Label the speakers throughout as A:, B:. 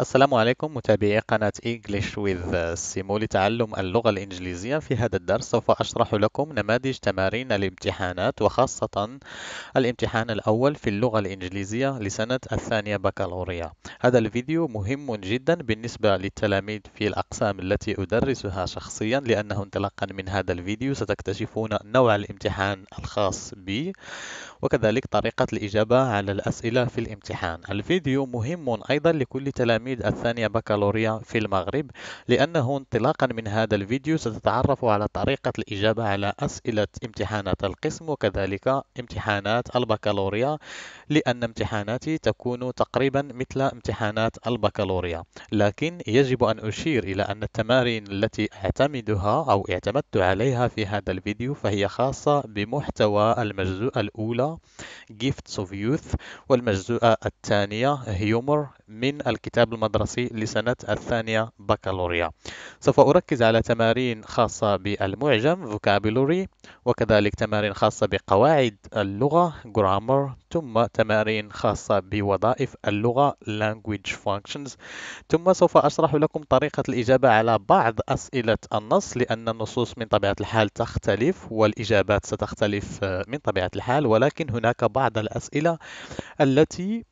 A: السلام عليكم متابعي قناة English with سيمو لتعلم اللغة الإنجليزية في هذا الدرس سوف أشرح لكم نماذج تمارين الامتحانات وخاصة الامتحان الأول في اللغة الإنجليزية لسنة الثانية بكالوريا هذا الفيديو مهم جدا بالنسبة للتلاميذ في الأقسام التي أدرسها شخصيا لأنه انطلاقا من هذا الفيديو ستكتشفون نوع الامتحان الخاص بي وكذلك طريقة الإجابة على الأسئلة في الامتحان الفيديو مهم أيضا لكل تلاميذ التلاميذ الثانية بكالوريا في المغرب لأنه انطلاقا من هذا الفيديو ستتعرف على طريقة الإجابة على أسئلة امتحانات القسم وكذلك امتحانات البكالوريا لأن امتحاناتي تكون تقريبا مثل امتحانات البكالوريا لكن يجب أن أشير إلى أن التمارين التي أعتمدها أو اعتمدت عليها في هذا الفيديو فهي خاصة بمحتوى المجزوءة الأولى Gifts of Youth والمجزوءة الثانية Humor من الكتاب المدرسي لسنة الثانية بكالوريا سوف أركز على تمارين خاصة بالمعجم vocabulary وكذلك تمارين خاصة بقواعد اللغة grammar ثم تمارين خاصة بوظائف اللغة language functions ثم سوف أشرح لكم طريقة الإجابة على بعض أسئلة النص لأن النصوص من طبيعة الحال تختلف والإجابات ستختلف من طبيعة الحال ولكن هناك بعض الأسئلة التي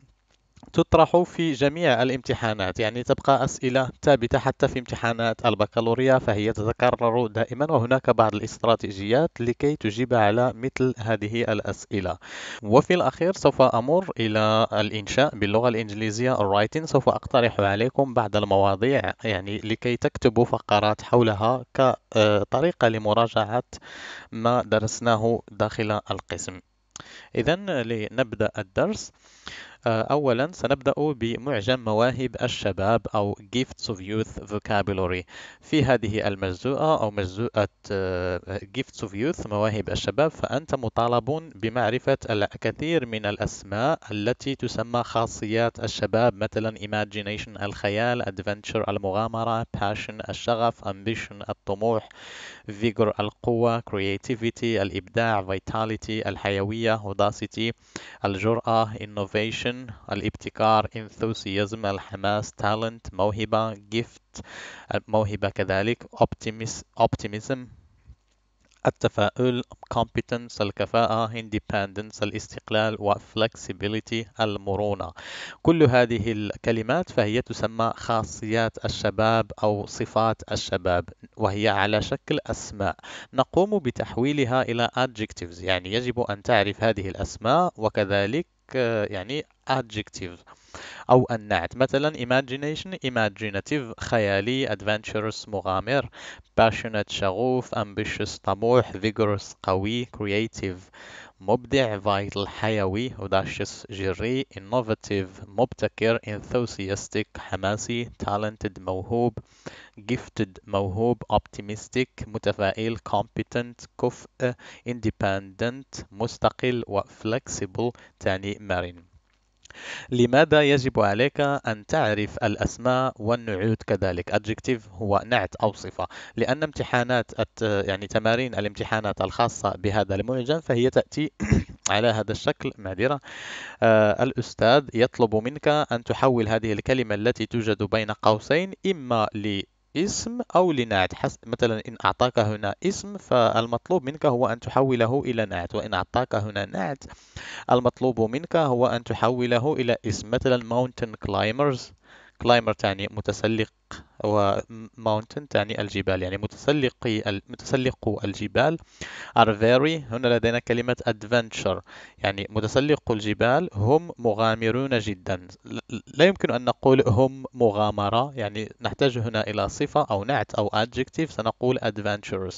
A: تطرح في جميع الامتحانات يعني تبقى أسئلة ثابتة حتى في امتحانات البكالوريا فهي تتكرر دائما وهناك بعض الاستراتيجيات لكي تجيب على مثل هذه الأسئلة وفي الأخير سوف أمر إلى الإنشاء باللغة الإنجليزية الرايتين سوف أقترح عليكم بعض المواضيع يعني لكي تكتبوا فقرات حولها كطريقة لمراجعة ما درسناه داخل القسم إذا لنبدأ الدرس أولا سنبدأ بمعجم مواهب الشباب أو Gifts of Youth Vocabulary في هذه المجزوءة أو مجزوءة آه، Gifts of Youth مواهب الشباب فأنت مطالب بمعرفة الكثير من الأسماء التي تسمى خاصيات الشباب مثلا Imagination الخيال Adventure المغامرة Passion الشغف Ambition الطموح Vigor القوة Creativity الإبداع Vitality الحيوية Audacity الجرأة Innovation passion الابتكار enthusiasm الحماس talent موهبة gift موهبة كذلك optimism التفاؤل competence الكفاءة independence الاستقلال و flexibility المرونة كل هذه الكلمات فهي تسمى خاصيات الشباب أو صفات الشباب وهي على شكل أسماء نقوم بتحويلها إلى adjectives يعني يجب أن تعرف هذه الأسماء وكذلك يعني adjective أو النعت مثلا imagination imaginative خيالي adventurous مغامر passionate شغوف ambitious طموح vigorous قوي creative مبدع فايتال حيوي audaciously جريء innovative مبتكر enthusiastic حماسي talented موهوب gifted موهوب optimistic متفائل competent كفء independent مستقل و flexible تعني مرن لماذا يجب عليك أن تعرف الأسماء والنعوت كذلك adjective هو نعت أو صفة لأن امتحانات يعني تمارين الامتحانات الخاصة بهذا المعجم فهي تأتي على هذا الشكل معذرة آه الأستاذ يطلب منك أن تحول هذه الكلمة التي توجد بين قوسين إما ل اسم أو لنعت حسب مثلا إن أعطاك هنا اسم فالمطلوب منك هو أن تحوله إلى نعت وإن أعطاك هنا نعت المطلوب منك هو أن تحوله إلى اسم مثلا mountain climbers كلايمر تعني متسلق وماونتن تعني الجبال يعني متسلقي متسلقو الجبال ار فيري هنا لدينا كلمة ادفنتشر يعني متسلقو الجبال هم مغامرون جدا لا يمكن أن نقول هم مغامرة يعني نحتاج هنا إلى صفة أو نعت أو adjective سنقول adventurous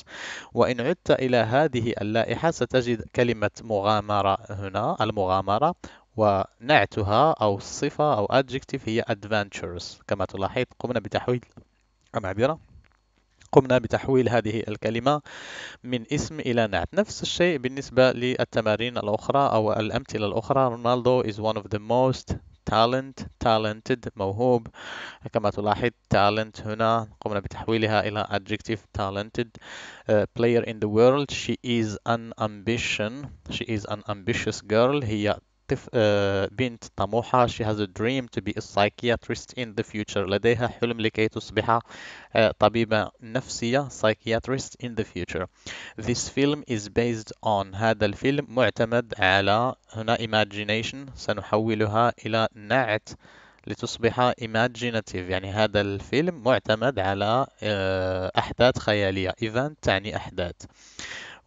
A: وإن عدت إلى هذه اللائحة ستجد كلمة مغامرة هنا المغامرة ونعتها أو الصفة أو adjective هي adventures كما تلاحظ قمنا بتحويل المعبرة قمنا بتحويل هذه الكلمة من اسم إلى نعت نفس الشيء بالنسبة للتمارين الأخرى أو الأمثلة الأخرى رونالدو is one of the most talent talented موهوب كما تلاحظ talent هنا قمنا بتحويلها إلى adjective talented uh, player in the world she is an ambition she is an ambitious girl هي طف... آه، بنت طموحة she has a dream to be a psychiatrist in the future لديها حلم لكي تصبح آه، طبيبة نفسية psychiatrist in the future this film is based on هذا الفيلم معتمد على هنا imagination سنحولها إلى نعت لتصبح imaginative يعني هذا الفيلم معتمد على آه، أحداث خيالية event تعني أحداث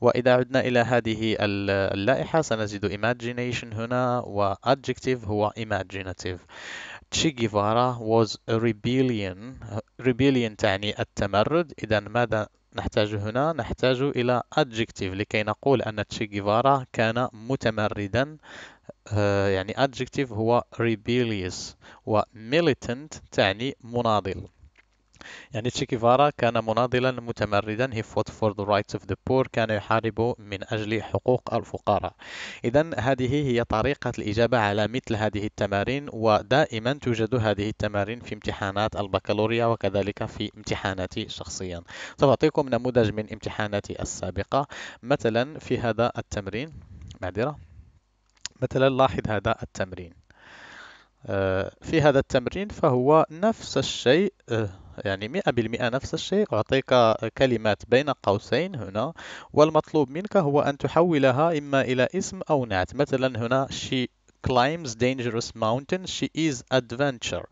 A: وإذا عدنا إلى هذه اللائحة سنجد imagination هنا و adjective هو imaginative. Che Guevara was a rebellion. Rebellion تعني التمرد. إذا ماذا نحتاج هنا؟ نحتاج إلى adjective لكي نقول أن تشي جيفارا كان متمردا آه، يعني adjective هو rebellious و militant تعني مناضل يعني تشيكيفارا كان مناضلا متمردا he fought for the rights of the poor كان يحارب من أجل حقوق الفقراء إذا هذه هي طريقة الإجابة على مثل هذه التمارين ودائما توجد هذه التمارين في امتحانات البكالوريا وكذلك في امتحاناتي شخصيا سوف أعطيكم نموذج من امتحاناتي السابقة مثلا في هذا التمرين معذرة مثلا لاحظ هذا التمرين آه، في هذا التمرين فهو نفس الشيء آه، يعني مئة بالمئة نفس الشيء أعطيك كلمات بين قوسين هنا والمطلوب منك هو أن تحولها إما إلى اسم أو نعت مثلا هنا she climbs dangerous mountain she is adventure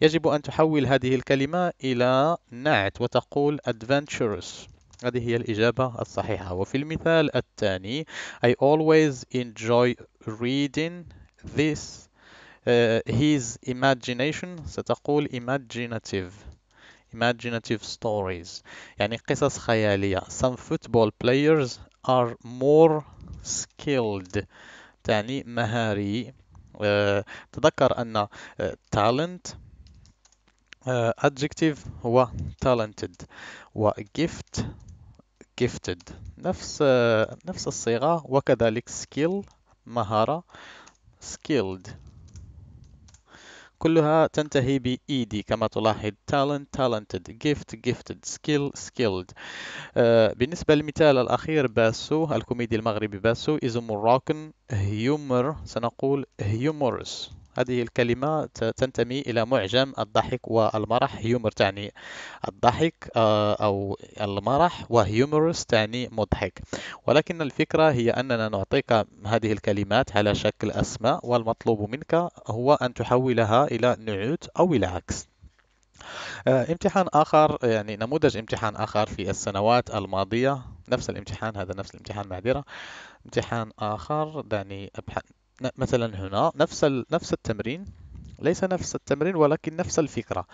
A: يجب أن تحول هذه الكلمة إلى نعت وتقول adventurous هذه هي الإجابة الصحيحة وفي المثال الثاني I always enjoy reading this Uh, his imagination ستقول imaginative imaginative stories يعني قصص خيالية some football players are more skilled تعني مهاري uh, تذكر أن uh, talent adjective هو talented و gift gifted نفس نفس الصيغة وكذلك skill مهارة skilled كلها تنتهي ب -ed كما تلاحظ talent talented gift gifted skill skilled آه، بالنسبة للمثال الأخير باسو الكوميدي المغربي باسو is a Moroccan humor سنقول humorous هذه الكلمة تنتمي إلى معجم الضحك والمرح هيومر تعني الضحك آه، أو المرح وهيومرس تعني مضحك ولكن الفكرة هي أننا نعطيك هذه الكلمات على شكل أسماء والمطلوب منك هو أن تحولها إلى نعوت أو العكس آه، امتحان آخر يعني نموذج امتحان آخر في السنوات الماضية نفس الامتحان هذا نفس الامتحان معذرة امتحان آخر دعني أبحث مثلا هنا نفس نفس التمرين ليس نفس التمرين ولكن نفس الفكرة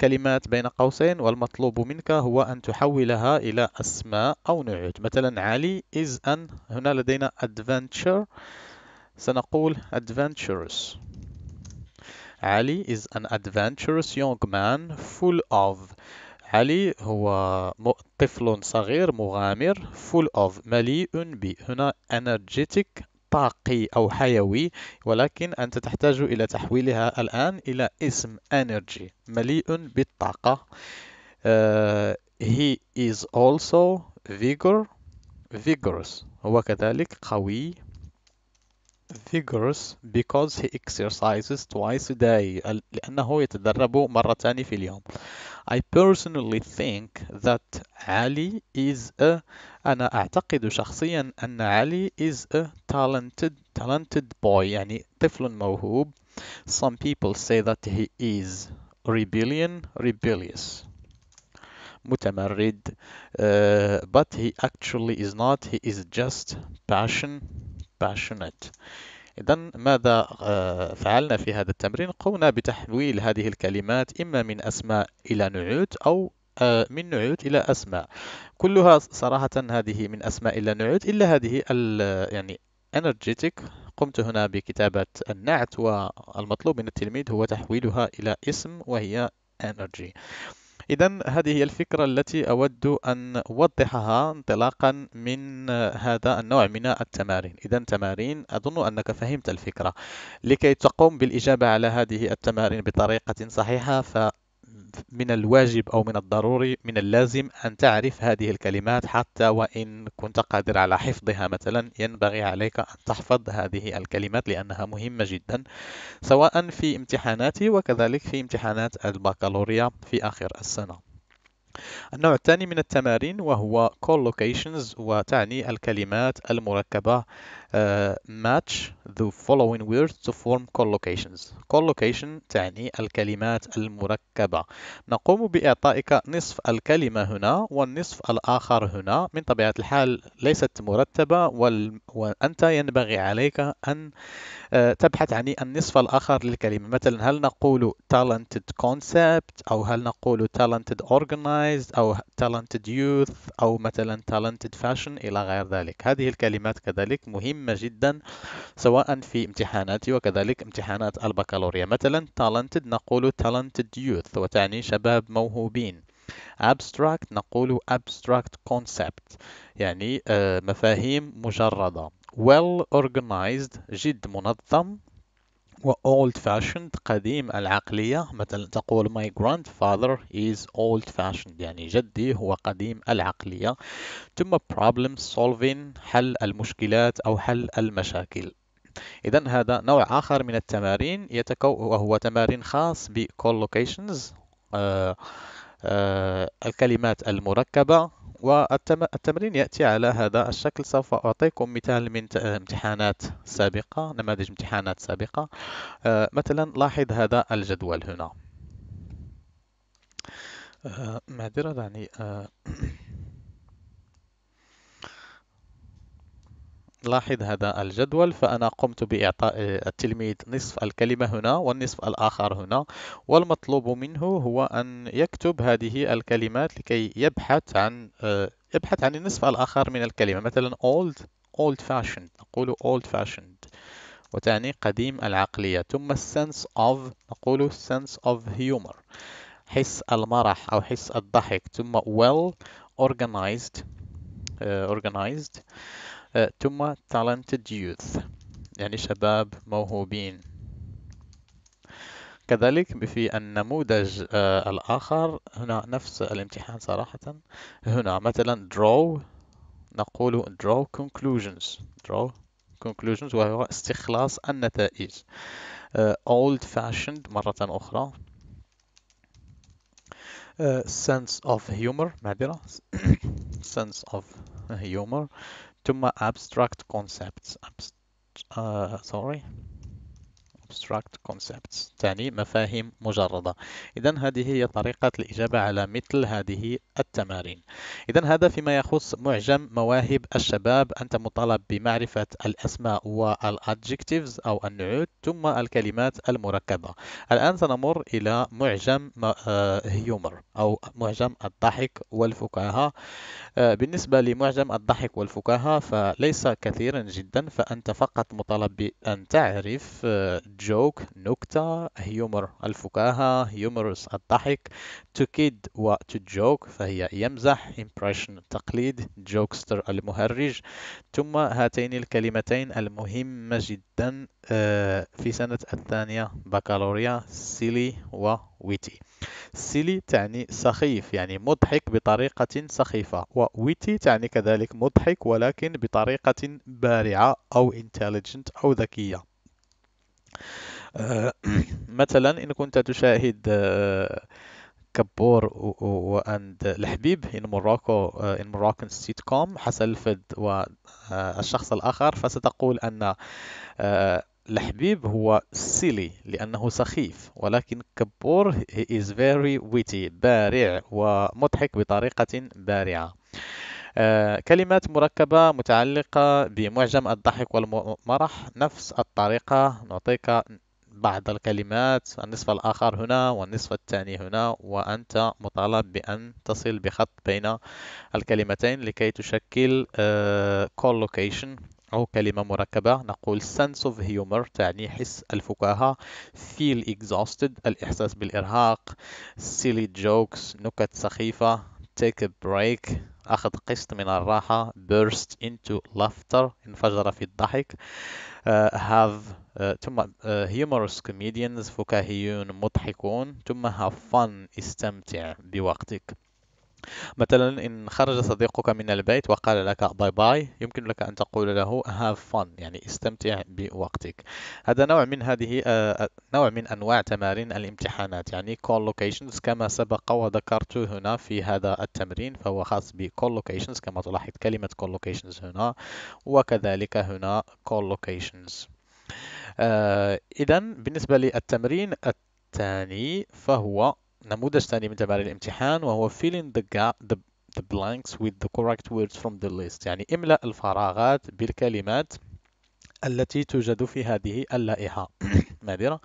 A: كلمات بين قوسين والمطلوب منك هو أن تحولها إلى أسماء أو نعود مثلا علي is an هنا لدينا adventure سنقول adventurous علي is an adventurous young man full of علي هو طفل صغير مغامر full of مليء ب هنا energetic طاقي أو حيوي ولكن أنت تحتاج إلى تحويلها الآن إلى اسم energy مليء بالطاقة uh, he is also vigor vigorous هو كذلك قوي vigorous because he exercises twice a day لأنه يتدرب مرتان في اليوم I personally think that Ali is a أنا أعتقد شخصيا أن Ali is a talented talented boy يعني طفل موهوب Some people say that he is rebellion rebellious متمرد uh, but he actually is not he is just passion passionate إذا ماذا آه، فعلنا في هذا التمرين؟ قمنا بتحويل هذه الكلمات إما من أسماء إلى نعوت أو آه، من نعوت إلى أسماء كلها صراحة هذه من أسماء إلى نعوت إلا هذه يعني energetic قمت هنا بكتابة النعت والمطلوب من التلميذ هو تحويلها إلى اسم وهي energy إذا هذه هي الفكرة التي أود أن أوضحها انطلاقا من هذا النوع من التمارين إذا تمارين أظن أنك فهمت الفكرة لكي تقوم بالإجابة على هذه التمارين بطريقة صحيحة ف من الواجب أو من الضروري من اللازم أن تعرف هذه الكلمات حتى وإن كنت قادر على حفظها مثلا ينبغي عليك أن تحفظ هذه الكلمات لأنها مهمة جدا سواء في امتحاناتي وكذلك في امتحانات البكالوريا في آخر السنة النوع الثاني من التمارين وهو collocations وتعني الكلمات المركبة آه، match the following words to form collocations. Collocation تعني الكلمات المركبة. نقوم بإعطائك نصف الكلمة هنا والنصف الآخر هنا. من طبيعة الحال ليست مرتبة وال... وأنت ينبغي عليك أن آه، تبحث عن النصف الآخر للكلمة. مثلا هل نقول talented concept أو هل نقول talented organized أو talented youth أو مثلا talented fashion إلى غير ذلك. هذه الكلمات كذلك مهمة مهمة جدا سواء في امتحاناتي وكذلك امتحانات البكالوريا مثلا talented نقول talented youth وتعني شباب موهوبين abstract نقول abstract concept يعني آه، مفاهيم مجردة well organized جد منظم اولد fashioned قديم العقلية مثلا تقول my grandfather is old fashioned يعني جدي هو قديم العقلية ثم problem solving حل المشكلات أو حل المشاكل إذا هذا نوع آخر من التمارين يتكو وهو تمارين خاص بكولوكيشنز آه آه الكلمات المركبة والتمرين يأتي على هذا الشكل سوف أعطيكم مثال من امتحانات سابقة نماذج امتحانات سابقة آه، مثلا لاحظ هذا الجدول هنا آه، معذرة دعني آه، لاحظ هذا الجدول فأنا قمت بإعطاء التلميذ آه، نصف الكلمة هنا والنصف الآخر هنا والمطلوب منه هو أن يكتب هذه الكلمات لكي يبحث عن آه، يبحث عن النصف الآخر من الكلمة مثلا old old fashioned نقول old fashioned وتعني قديم العقلية ثم sense of نقول sense of humor حس المرح أو حس الضحك ثم well organized uh, organized أه، ثم talented youth يعني شباب موهوبين كذلك في النموذج أه، الآخر هنا نفس الامتحان صراحة هنا مثلا draw نقول draw conclusions draw conclusions وهو استخلاص النتائج أه، old fashioned مرة أخرى sense of humor معبرة sense of humor to my abstract concepts. uh, sorry. abstract concepts تعني مفاهيم مجردة إذا هذه هي طريقة الإجابة على مثل هذه التمارين إذا هذا فيما يخص معجم مواهب الشباب أنت مطالب بمعرفة الأسماء والadjectives أو النعوت ثم الكلمات المركبة الآن سنمر إلى معجم هيومر آه، أو معجم الضحك والفكاهة آه، بالنسبة لمعجم الضحك والفكاهة فليس كثيرا جدا فأنت فقط مطالب بأن تعرف آه، جوك نكتة هيومر الفكاهة هيومرس الضحك to kid و to joke فهي يمزح impression تقليد jokester المهرج ثم هاتين الكلمتين المهمة جدا آه، في سنة الثانية بكالوريا silly و witty سيلي تعني سخيف يعني مضحك بطريقة سخيفة وويتي تعني كذلك مضحك ولكن بطريقة بارعة أو intelligent أو ذكية آه، مثلا إن كنت تشاهد آه، كبور واند الحبيب ان Morocco ان آه، in سيت كوم حسن الفد والشخص الآخر فستقول أن الحبيب هو سيلي لأنه سخيف ولكن كبور he is very بارع ومضحك بطريقة بارعة آه، كلمات مركبة متعلقة بمعجم الضحك والمرح نفس الطريقة نعطيك بعض الكلمات النصف الآخر هنا والنصف الثاني هنا وأنت مطالب بأن تصل بخط بين الكلمتين لكي تشكل آه، location أو كلمة مركبة نقول sense of humor تعني حس الفكاهة feel exhausted الإحساس بالإرهاق silly jokes نكت سخيفة take a break أخذ قسط من الراحة burst into laughter انفجر في الضحك uh, have uh, ثم uh, humorous comedians فكاهيون مضحكون ثم have fun استمتع بوقتك مثلا إن خرج صديقك من البيت وقال لك باي باي يمكن لك أن تقول له have fun يعني استمتع بوقتك هذا نوع من هذه آه، آه، نوع من أنواع تمارين الامتحانات يعني collocations كما سبق وذكرت هنا في هذا التمرين فهو خاص ب collocations كما تلاحظ كلمة collocations هنا وكذلك هنا collocations إذا آه، بالنسبة للتمرين الثاني فهو نموذج ثاني من تمارين الامتحان وهو filling the gap the, the blanks with the correct words from the list يعني املأ الفراغات بالكلمات التي توجد في هذه اللائحة نادرة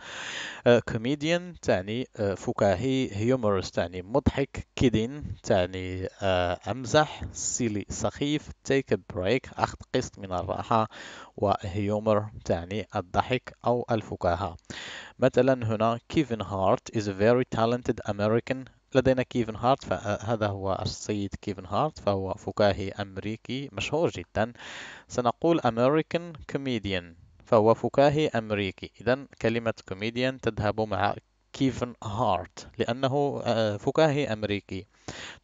A: كوميديان آه، تعني آه، فكاهي هيومورس تعني مضحك كيدين تعني آه، أمزح سيلي سخيف تيك بريك أخذ قسط من الراحة وهيومر تعني الضحك أو الفكاهة مثلا هنا كيفن هارت is a very talented American لدينا كيفن هارت فهذا هو السيد كيفن هارت فهو فكاهي أمريكي مشهور جدا سنقول American Comedian فهو فكاهي أمريكي إذا كلمة كوميديان تذهب مع كيفن هارت لأنه آه، فكاهي أمريكي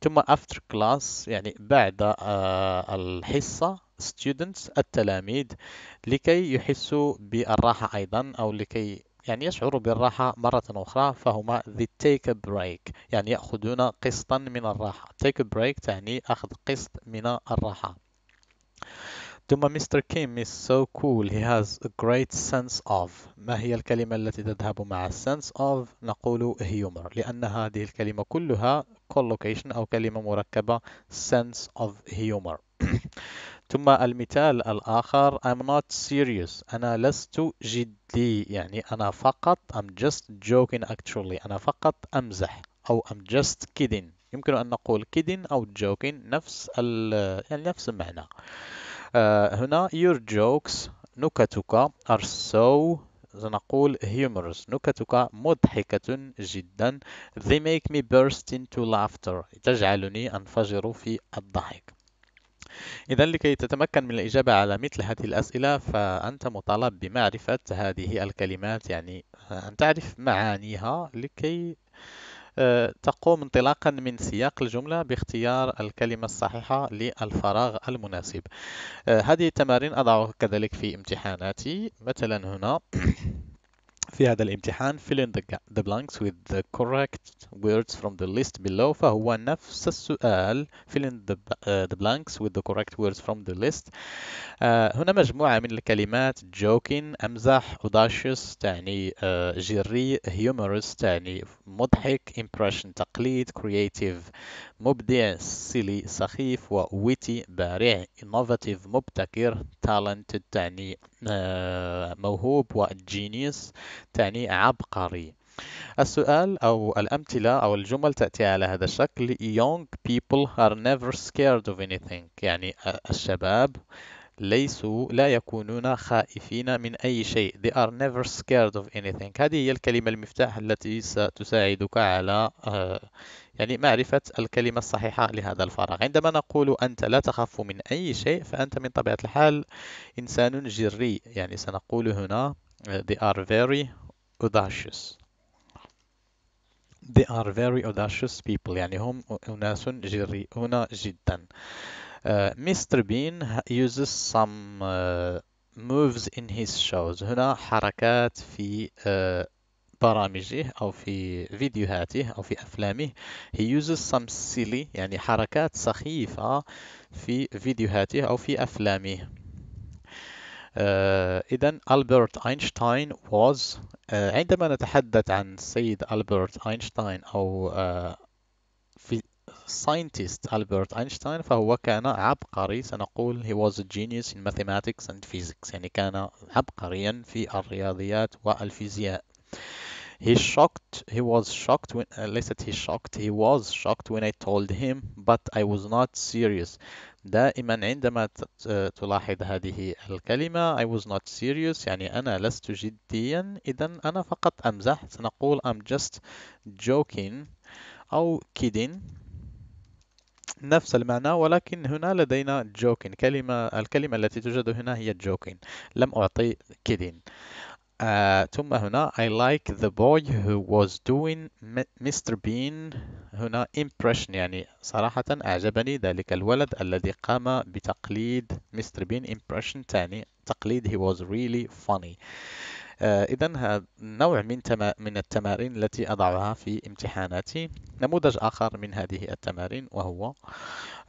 A: ثم after class يعني بعد آه، الحصة students التلاميذ لكي يحسوا بالراحة أيضا أو لكي يعني يشعر بالراحة مرة أخرى فهما the take a break يعني يأخذون قسطا من الراحة take a break تعني أخذ قسط من الراحة ثم مستر كيم is so cool he has a great sense of ما هي الكلمة التي تذهب مع sense of نقول humor لأن هذه الكلمة كلها collocation أو كلمة مركبة sense of humor ثم المثال الآخر I'm not serious أنا لست جدي يعني أنا فقط I'm just joking actually أنا فقط أمزح أو I'm just kidding يمكن أن نقول kidding أو joking نفس يعني نفس المعنى آه، هنا your jokes نكتك are so سنقول humorous نكتك مضحكة جدا they make me burst into laughter تجعلني أنفجر في الضحك إذا لكي تتمكن من الإجابة على مثل هذه الأسئلة فأنت مطالب بمعرفة هذه الكلمات يعني أن تعرف معانيها لكي آه، تقوم انطلاقا من سياق الجملة باختيار الكلمة الصحيحة للفراغ المناسب آه، هذه التمارين أضعها كذلك في امتحاناتي مثلا هنا في هذا الامتحان fill in the blanks with the correct words from the list below فهو نفس السؤال fill in the, uh, the blanks with the correct words from the list uh, هنا مجموعة من الكلمات joking أمزح audacious تعني uh, جري humorous تعني مضحك impression تقليد creative مبدع silly سخيف و witty بارع innovative مبتكر talented تعني آه، موهوب والجينيس تعني عبقري السؤال أو الأمثلة أو الجمل تأتي على هذا الشكل Young people are never scared of anything يعني الشباب ليسوا لا يكونون خائفين من أي شيء they are never scared of anything هذه هي الكلمة المفتاح التي ستساعدك على آه، يعني معرفة الكلمة الصحيحة لهذا الفراغ عندما نقول أنت لا تخاف من أي شيء فأنت من طبيعة الحال إنسان جري يعني سنقول هنا آه، they are very audacious they are very audacious people يعني هم أناس جريئون جدا مستر uh, بين uses some uh, moves in his shows هنا حركات في uh, برامجه أو في فيديوهاته أو في أفلامه he uses some silly يعني حركات سخيفة في فيديوهاته أو في أفلامه Uh, إذا ألبرت أينشتاين was uh, عندما نتحدث عن السيد ألبرت أينشتاين أو uh, scientist Albert Einstein فهو كان عبقري سنقول he was a genius in mathematics and physics يعني كان عبقريا في الرياضيات والفيزياء he shocked he was shocked when uh, ليست he shocked he was shocked when I told him but I was not serious دائما عندما تلاحظ هذه الكلمة I was not serious يعني أنا لست جديا إذا أنا فقط أمزح سنقول I'm just joking أو kidding نفس المعنى ولكن هنا لدينا جوكين كلمة الكلمة التي توجد هنا هي جوكين لم أعطي كيدين آه ثم هنا I like the boy who was doing Mr. Bean هنا impression يعني صراحة أعجبني ذلك الولد الذي قام بتقليد Mr. Bean impression تاني تقليد he was really funny آه، إذا هذا نوع من من التمارين التي أضعها في امتحاناتي نموذج آخر من هذه التمارين وهو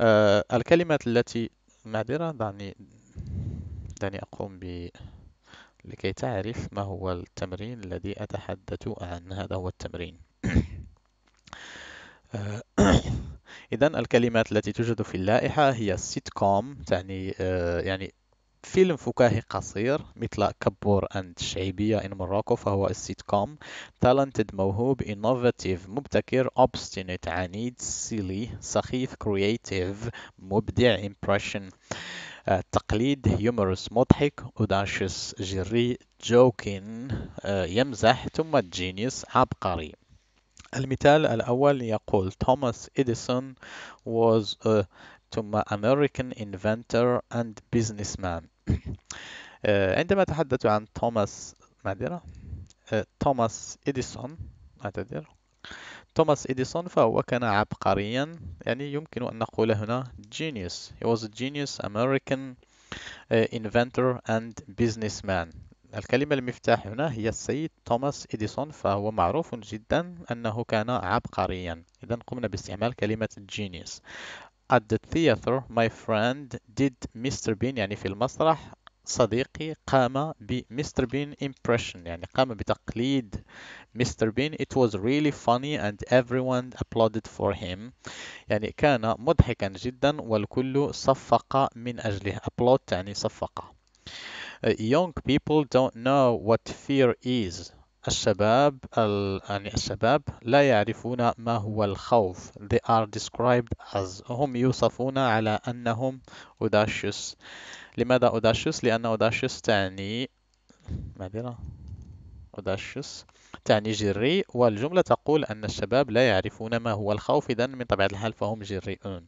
A: آه، الكلمات التي معذرة دعني دعني أقوم ب لكي تعرف ما هو التمرين الذي أتحدث عن هذا هو التمرين آه، إذا الكلمات التي توجد في اللائحة هي سيت كوم تعني يعني فيلم فكاهي قصير مثل كبور اند شعيبية ان مراكو فهو السيت كوم تالنتد موهوب انوفاتيف مبتكر اوبستينيت عنيد سيلي سخيف كرييتيف مبدع امبريشن آه، تقليد هيومرس مضحك اوداشيس جري جوكين آه، يمزح ثم جينيوس عبقري المثال الاول يقول توماس اديسون was a ثم American inventor and businessman آه، عندما تحدث عن توماس معذرة آه، توماس إديسون أعتذر توماس إديسون فهو كان عبقريا يعني يمكن أن نقول هنا genius he was a genius American آه، inventor and businessman الكلمة المفتاح هنا هي السيد توماس إديسون فهو معروف جدا أنه كان عبقريا إذا قمنا باستعمال كلمة genius at the theater my friend did Mr. Bean يعني في المسرح صديقي قام ب Mr. Bean impression يعني قام بتقليد Mr. Bean it was really funny and everyone applauded for him يعني كان مضحكا جدا والكل صفق من أجله applaud يعني صفق uh, young people don't know what fear is الشباب ال... يعني الشباب لا يعرفون ما هو الخوف they are described as هم يوصفون على أنهم audacious لماذا audacious؟ لأن audacious تعني معذرة audacious تعني جري والجملة تقول أن الشباب لا يعرفون ما هو الخوف إذن من طبيعة الحال فهم جريئون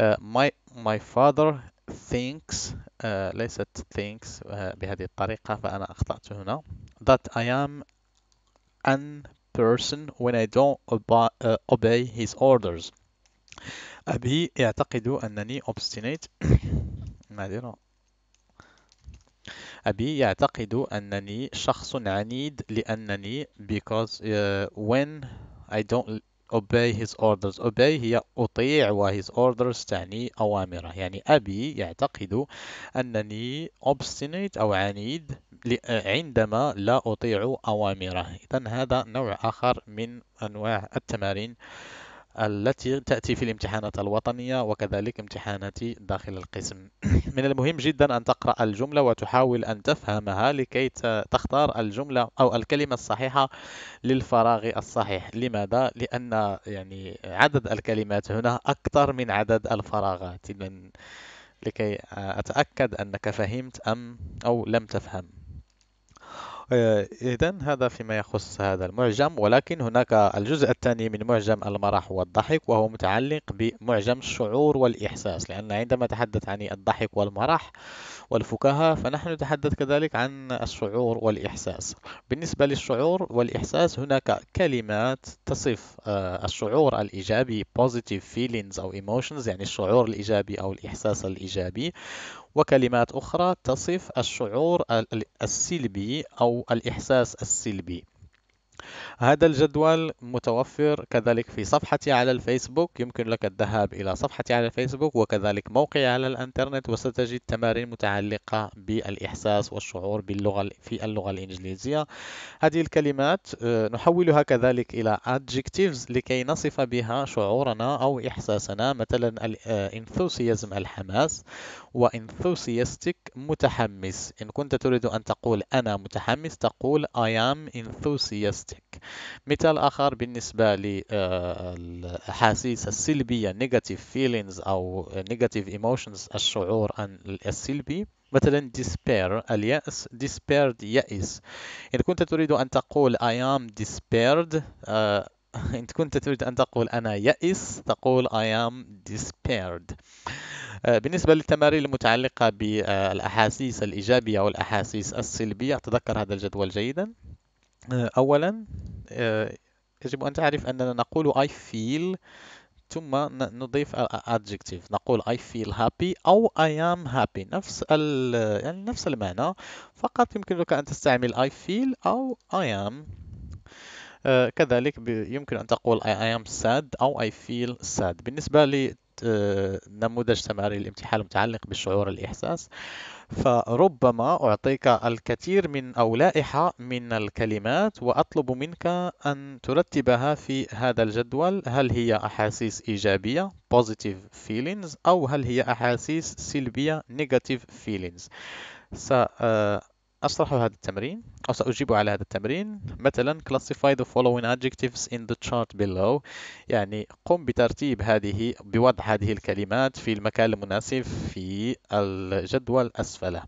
A: uh, my, my father thinks uh, ليست thinks uh, بهذه الطريقة فأنا أخطأت هنا that I am an person when I don't obey, uh, obey his orders أبي يعتقد أنني obstinate ما أدري أبي يعتقد أنني شخص عنيد لأنني because uh, when I don't obey his orders obey هي أطيع و his orders تعني أوامره يعني أبي يعتقد أنني obstinate أو عنيد عندما لا أطيع أوامره إذا هذا نوع آخر من أنواع التمارين التي تأتي في الامتحانات الوطنية وكذلك امتحانات داخل القسم من المهم جدا أن تقرأ الجملة وتحاول أن تفهمها لكي تختار الجملة أو الكلمة الصحيحة للفراغ الصحيح لماذا؟ لأن يعني عدد الكلمات هنا أكثر من عدد الفراغات لكي أتأكد أنك فهمت أم أو لم تفهم آه، إذا هذا فيما يخص هذا المعجم ولكن هناك الجزء الثاني من معجم المرح والضحك وهو متعلق بمعجم الشعور والإحساس لأن عندما نتحدث عن الضحك والمرح والفكاهة فنحن نتحدث كذلك عن الشعور والإحساس بالنسبة للشعور والإحساس هناك كلمات تصف آه، الشعور الإيجابي positive feelings أو emotions يعني الشعور الإيجابي أو الإحساس الإيجابي وكلمات أخرى تصف الشعور السلبي أو الإحساس السلبي هذا الجدول متوفر كذلك في صفحتي على الفيسبوك يمكن لك الذهاب إلى صفحتي على الفيسبوك وكذلك موقعي على الإنترنت وستجد تمارين متعلقة بالإحساس والشعور باللغة في اللغة الإنجليزية هذه الكلمات آه، نحولها كذلك إلى adjectives لكي نصف بها شعورنا أو إحساسنا مثلا آه، enthusiasm الحماس و enthusiastic متحمس إن كنت تريد أن تقول أنا متحمس تقول I am enthusiastic توكسيك مثال اخر بالنسبه للاحاسيس آه، السلبيه نيجاتيف فيلينز او نيجاتيف ايموشنز الشعور السلبي مثلا despair اليأس despaired يأس إن كنت تريد أن تقول I am despaired آه، إن كنت تريد أن تقول أنا يأس تقول I am despaired آه، بالنسبة للتمارين المتعلقة بالأحاسيس الإيجابية والأحاسيس السلبية تذكر هذا الجدول جيدا آه، أولا آه، يجب أن تعرف أننا نقول I feel ثم نضيف adjective نقول I feel happy أو I am happy نفس يعني نفس المعنى فقط يمكنك أن تستعمل I feel أو I am آه، كذلك يمكن أن تقول I am sad أو I feel sad بالنسبة لنموذج تمارين الامتحان المتعلق بالشعور الإحساس فربما أعطيك الكثير من أو لائحة من الكلمات وأطلب منك أن ترتبها في هذا الجدول هل هي أحاسيس إيجابية positive feelings أو هل هي أحاسيس سلبية negative feelings أشرح هذا التمرين أو سأجيب على هذا التمرين مثلا classify the following adjectives in the chart below يعني قم بترتيب هذه بوضع هذه الكلمات في المكان المناسب في الجدول أسفله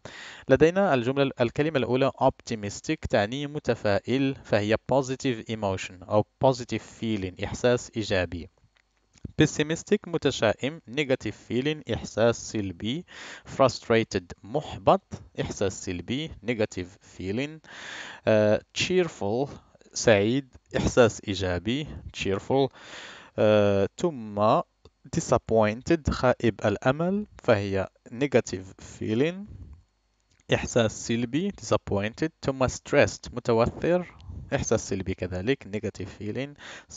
A: لدينا الجملة الكلمة الأولى optimistic تعني متفائل فهي positive emotion أو positive feeling إحساس إيجابي pessimistic متشائم negative feeling إحساس سلبي frustrated محبط إحساس سلبي negative feeling uh, cheerful سعيد إحساس إيجابي cheerful uh, ثم disappointed خائب الأمل فهي negative feeling إحساس سلبي disappointed ثم stressed متوتر إحساس سلبي كذلك negative feeling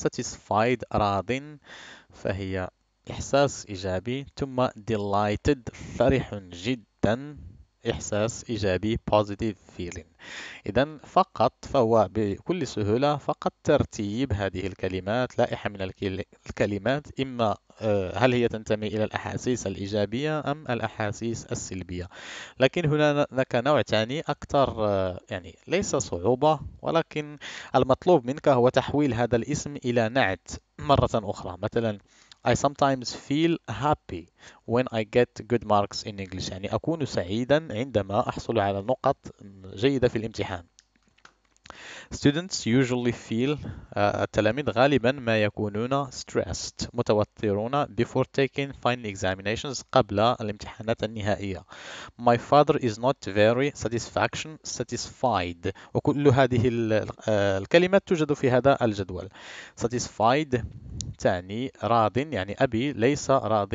A: satisfied راض فهي إحساس إيجابي ثم delighted فرح جدا إحساس إيجابي positive feeling إذا فقط فهو بكل سهولة فقط ترتيب هذه الكلمات لائحة من الكلمات إما آه، هل هي تنتمي إلى الأحاسيس الإيجابية أم الأحاسيس السلبية لكن هناك نوع ثاني أكثر آه، يعني ليس صعوبة ولكن المطلوب منك هو تحويل هذا الاسم إلى نعت مرة أخرى مثلا I sometimes feel happy when I get good marks in English يعني أكون سعيدا عندما أحصل على نقط جيدة في الامتحان Students usually feel uh, التلاميذ غالبا ما يكونون stressed متوترون before taking final examinations قبل الامتحانات النهائية. My father is not very satisfaction satisfied وكل هذه آه، الكلمات توجد في هذا الجدول. satisfied تعني راض يعني أبي ليس راض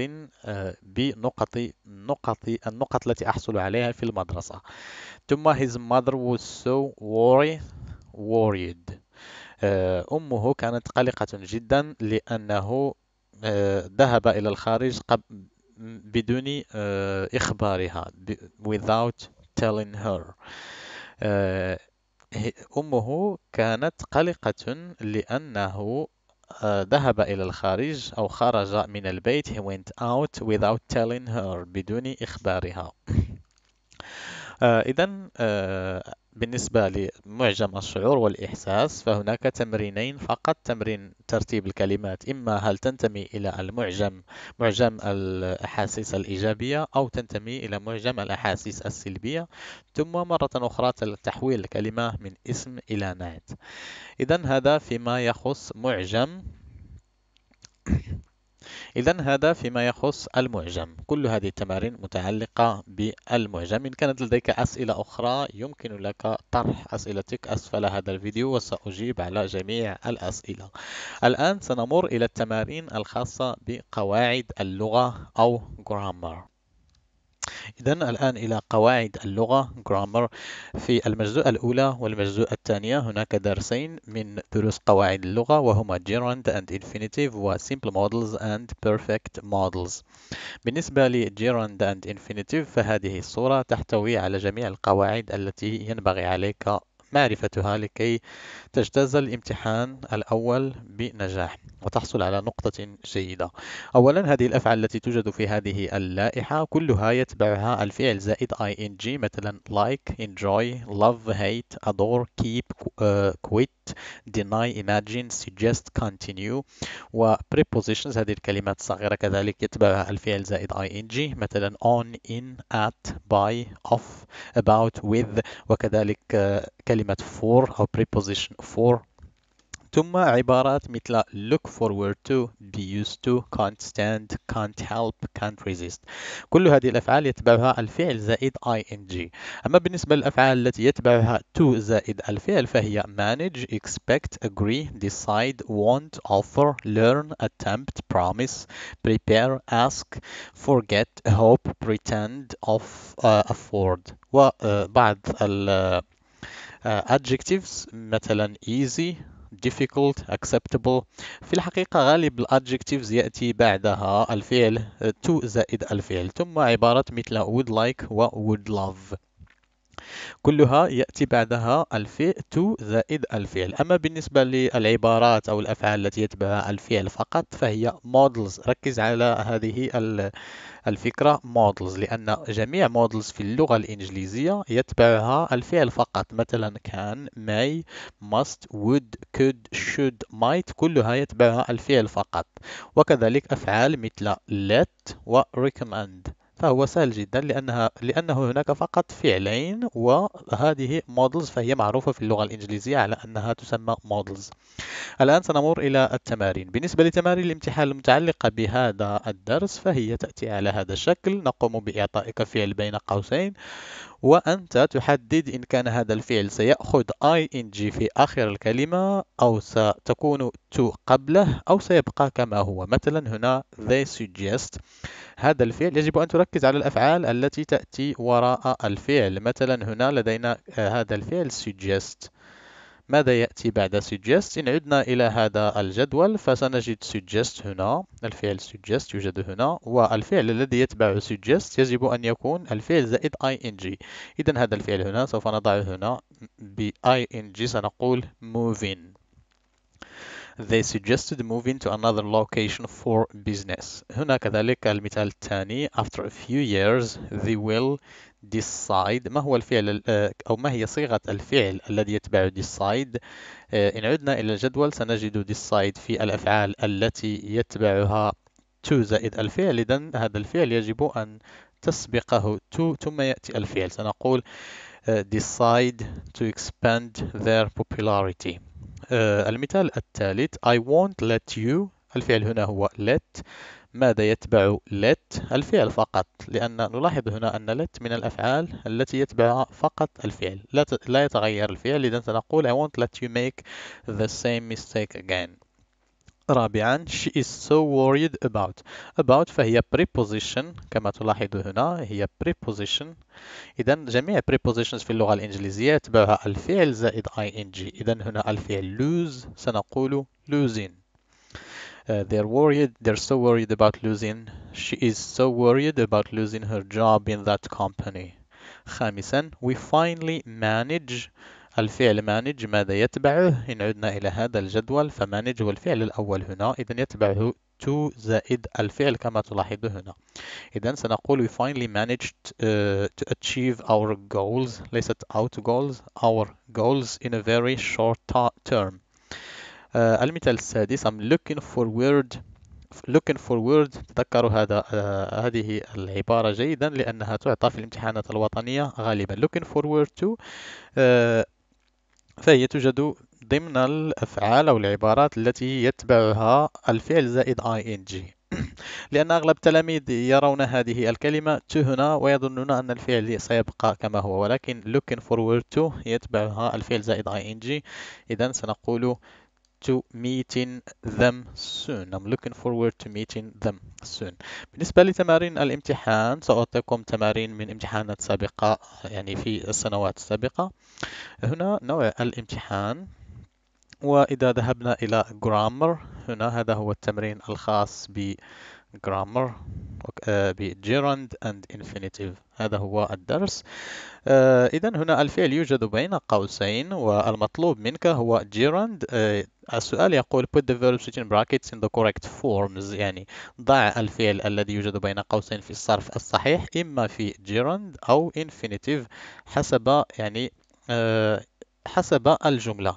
A: آه، بنقط نقط النقط التي أحصل عليها في المدرسة. ثم his mother was so worried worried آه، أمه كانت قلقة جدا لأنه آه، ذهب إلى الخارج بدون آه، إخبارها without telling her أمه كانت قلقة لأنه ذهب إلى الخارج أو خرج من البيت he went out without telling her بدون إخبارها إذا بالنسبة لمعجم الشعور والإحساس فهناك تمرينين فقط تمرين ترتيب الكلمات إما هل تنتمي إلى المعجم معجم الأحاسيس الإيجابية أو تنتمي إلى معجم الأحاسيس السلبية ثم مرة أخرى تحويل الكلمة من اسم إلى نعت إذا هذا فيما يخص معجم إذا هذا فيما يخص المعجم كل هذه التمارين متعلقة بالمعجم إن كانت لديك أسئلة أخرى يمكن لك طرح أسئلتك أسفل هذا الفيديو وسأجيب على جميع الأسئلة الآن سنمر إلى التمارين الخاصة بقواعد اللغة أو grammar إذا الآن إلى قواعد اللغة grammar في المجزوء الأولى والمجزوء الثانية هناك درسين من دروس قواعد اللغة وهما gerund and infinitive و simple models and perfect models بالنسبة ل gerund and infinitive فهذه الصورة تحتوي على جميع القواعد التي ينبغي عليك معرفتها لكي تجتاز الامتحان الأول بنجاح وتحصل على نقطة جيدة أولا هذه الأفعال التي توجد في هذه اللائحة كلها يتبعها الفعل زائد ing مثلا like, enjoy, love, hate, adore, keep, uh, quit, deny, imagine, suggest, continue و prepositions هذه الكلمات الصغيرة كذلك يتبعها الفعل زائد ing مثلا on, in, at, by, off, about, with وكذلك آه، كلمة كلمة for أو preposition for ثم عبارات مثل look forward to, be used to, can't stand, can't help, can't resist كل هذه الأفعال يتبعها الفعل زائد ing أما بالنسبة للأفعال التي يتبعها to زائد الفعل فهي manage, expect, agree, decide, want, offer, learn, attempt, promise, prepare, ask, forget, hope, pretend, uh, afford وبعض adjectives مثلا easy difficult acceptable في الحقيقة غالب adjectives يأتي بعدها الفعل to زائد الفعل ثم عبارة مثل would like و would love كلها يأتي بعدها الفعل to زائد الفعل أما بالنسبة للعبارات أو الأفعال التي يتبعها الفعل فقط فهي models ركز على هذه الفكرة models لأن جميع models في اللغة الإنجليزية يتبعها الفعل فقط مثلا كان may must would could should might كلها يتبعها الفعل فقط وكذلك أفعال مثل let و recommend فهو سهل جدا لأنها لأنه هناك فقط فعلين وهذه مودلز فهي معروفة في اللغة الإنجليزية على أنها تسمى مودلز الآن سنمر إلى التمارين بالنسبة لتمارين الامتحان المتعلقة بهذا الدرس فهي تأتي على هذا الشكل نقوم بإعطائك فعل بين قوسين وأنت تحدد إن كان هذا الفعل سيأخذ ing في آخر الكلمة أو ستكون to قبله أو سيبقى كما هو مثلا هنا they suggest هذا الفعل يجب أن تركز على الأفعال التي تأتي وراء الفعل مثلا هنا لدينا آه، هذا الفعل suggest ماذا يأتي بعد suggest؟ إن عدنا إلى هذا الجدول فسنجد suggest هنا الفعل suggest يوجد هنا والفعل الذي يتبع suggest يجب أن يكون الفعل زائد ing إذا هذا الفعل هنا سوف نضعه هنا ب ing سنقول moving They suggested moving to another location for business. هنا كذلك المثال الثاني After a few years, they will decide ما هو الفعل آه، أو ما هي صيغة الفعل الذي يتبع decide آه، إن عدنا إلى الجدول سنجد decide في الأفعال التي يتبعها to زائد الفعل إذا هذا الفعل يجب أن تسبقه to ثم يأتي الفعل سنقول decide آه، to expand their popularity المثال الثالث I won't let you الفعل هنا هو let ماذا يتبع let الفعل فقط لأن نلاحظ هنا أن let من الأفعال التي يتبع فقط الفعل لا, لا يتغير الفعل إذا سنقول I won't let you make the same mistake again رابعا she is so worried about about فهي preposition كما تلاحظ هنا هي preposition إذا جميع prepositions في اللغة الإنجليزية يتبعها الفعل زائد ing إذا هنا الفعل lose سنقول losing Uh, they're worried. They're so worried about losing. She is so worried about losing her job in that company. خامسا we finally manage الفعل manage ماذا يتبعه إن عدنا إلى هذا الجدول فمانج هو الفعل الأول هنا إذن يتبعه to زائد الفعل كما تلاحظ هنا إذن سنقول we finally managed uh, to achieve our goals ليست out goals our goals in a very short term آه، المثال السادس I'm looking forward looking word تذكروا هذا آه، هذه العبارة جيدا لأنها تعطى في الامتحانات الوطنية غالبا looking forward to آه، فهي توجد ضمن الأفعال أو العبارات التي يتبعها الفعل زائد ing لأن أغلب التلاميذ يرون هذه الكلمة to هنا ويظنون أن الفعل سيبقى كما هو ولكن looking forward to يتبعها الفعل زائد ing إذا سنقول to meeting them soon I'm looking forward to meeting them soon بالنسبة لتمارين الامتحان سأعطيكم تمارين من امتحانات سابقة يعني في السنوات السابقة هنا نوع الامتحان وإذا ذهبنا إلى grammar هنا هذا هو التمرين الخاص ب grammar بجيراند uh, and infinitive هذا هو الدرس uh, إذا هنا الفعل يوجد بين قوسين والمطلوب منك هو gerund uh, السؤال يقول put the verbs in brackets in the correct forms يعني ضع الفعل الذي يوجد بين قوسين في الصرف الصحيح إما في gerund أو infinitive حسب يعني حسب الجملة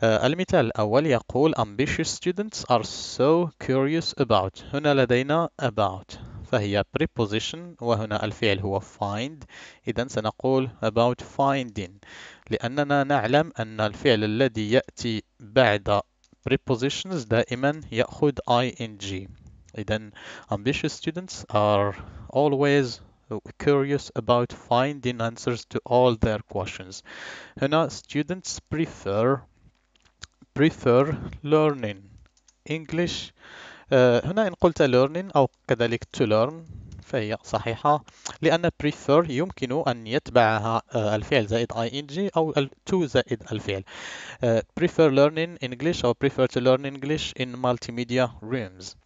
A: Uh, المثال الأول يقول ambitious students are so curious about هنا لدينا about فهي preposition وهنا الفعل هو find إذا سنقول about finding لأننا نعلم أن الفعل الذي يأتي بعد prepositions دائما يأخذ ing إذا ambitious students are always curious about finding answers to all their questions. هنا students prefer prefer learning English هنا إن قلت learning أو كذلك to learn فهي صحيحة لأن prefer يمكن أن يتبعها الفعل زائد ing أو to زائد الفعل prefer learning English أو prefer to learn English in multimedia rooms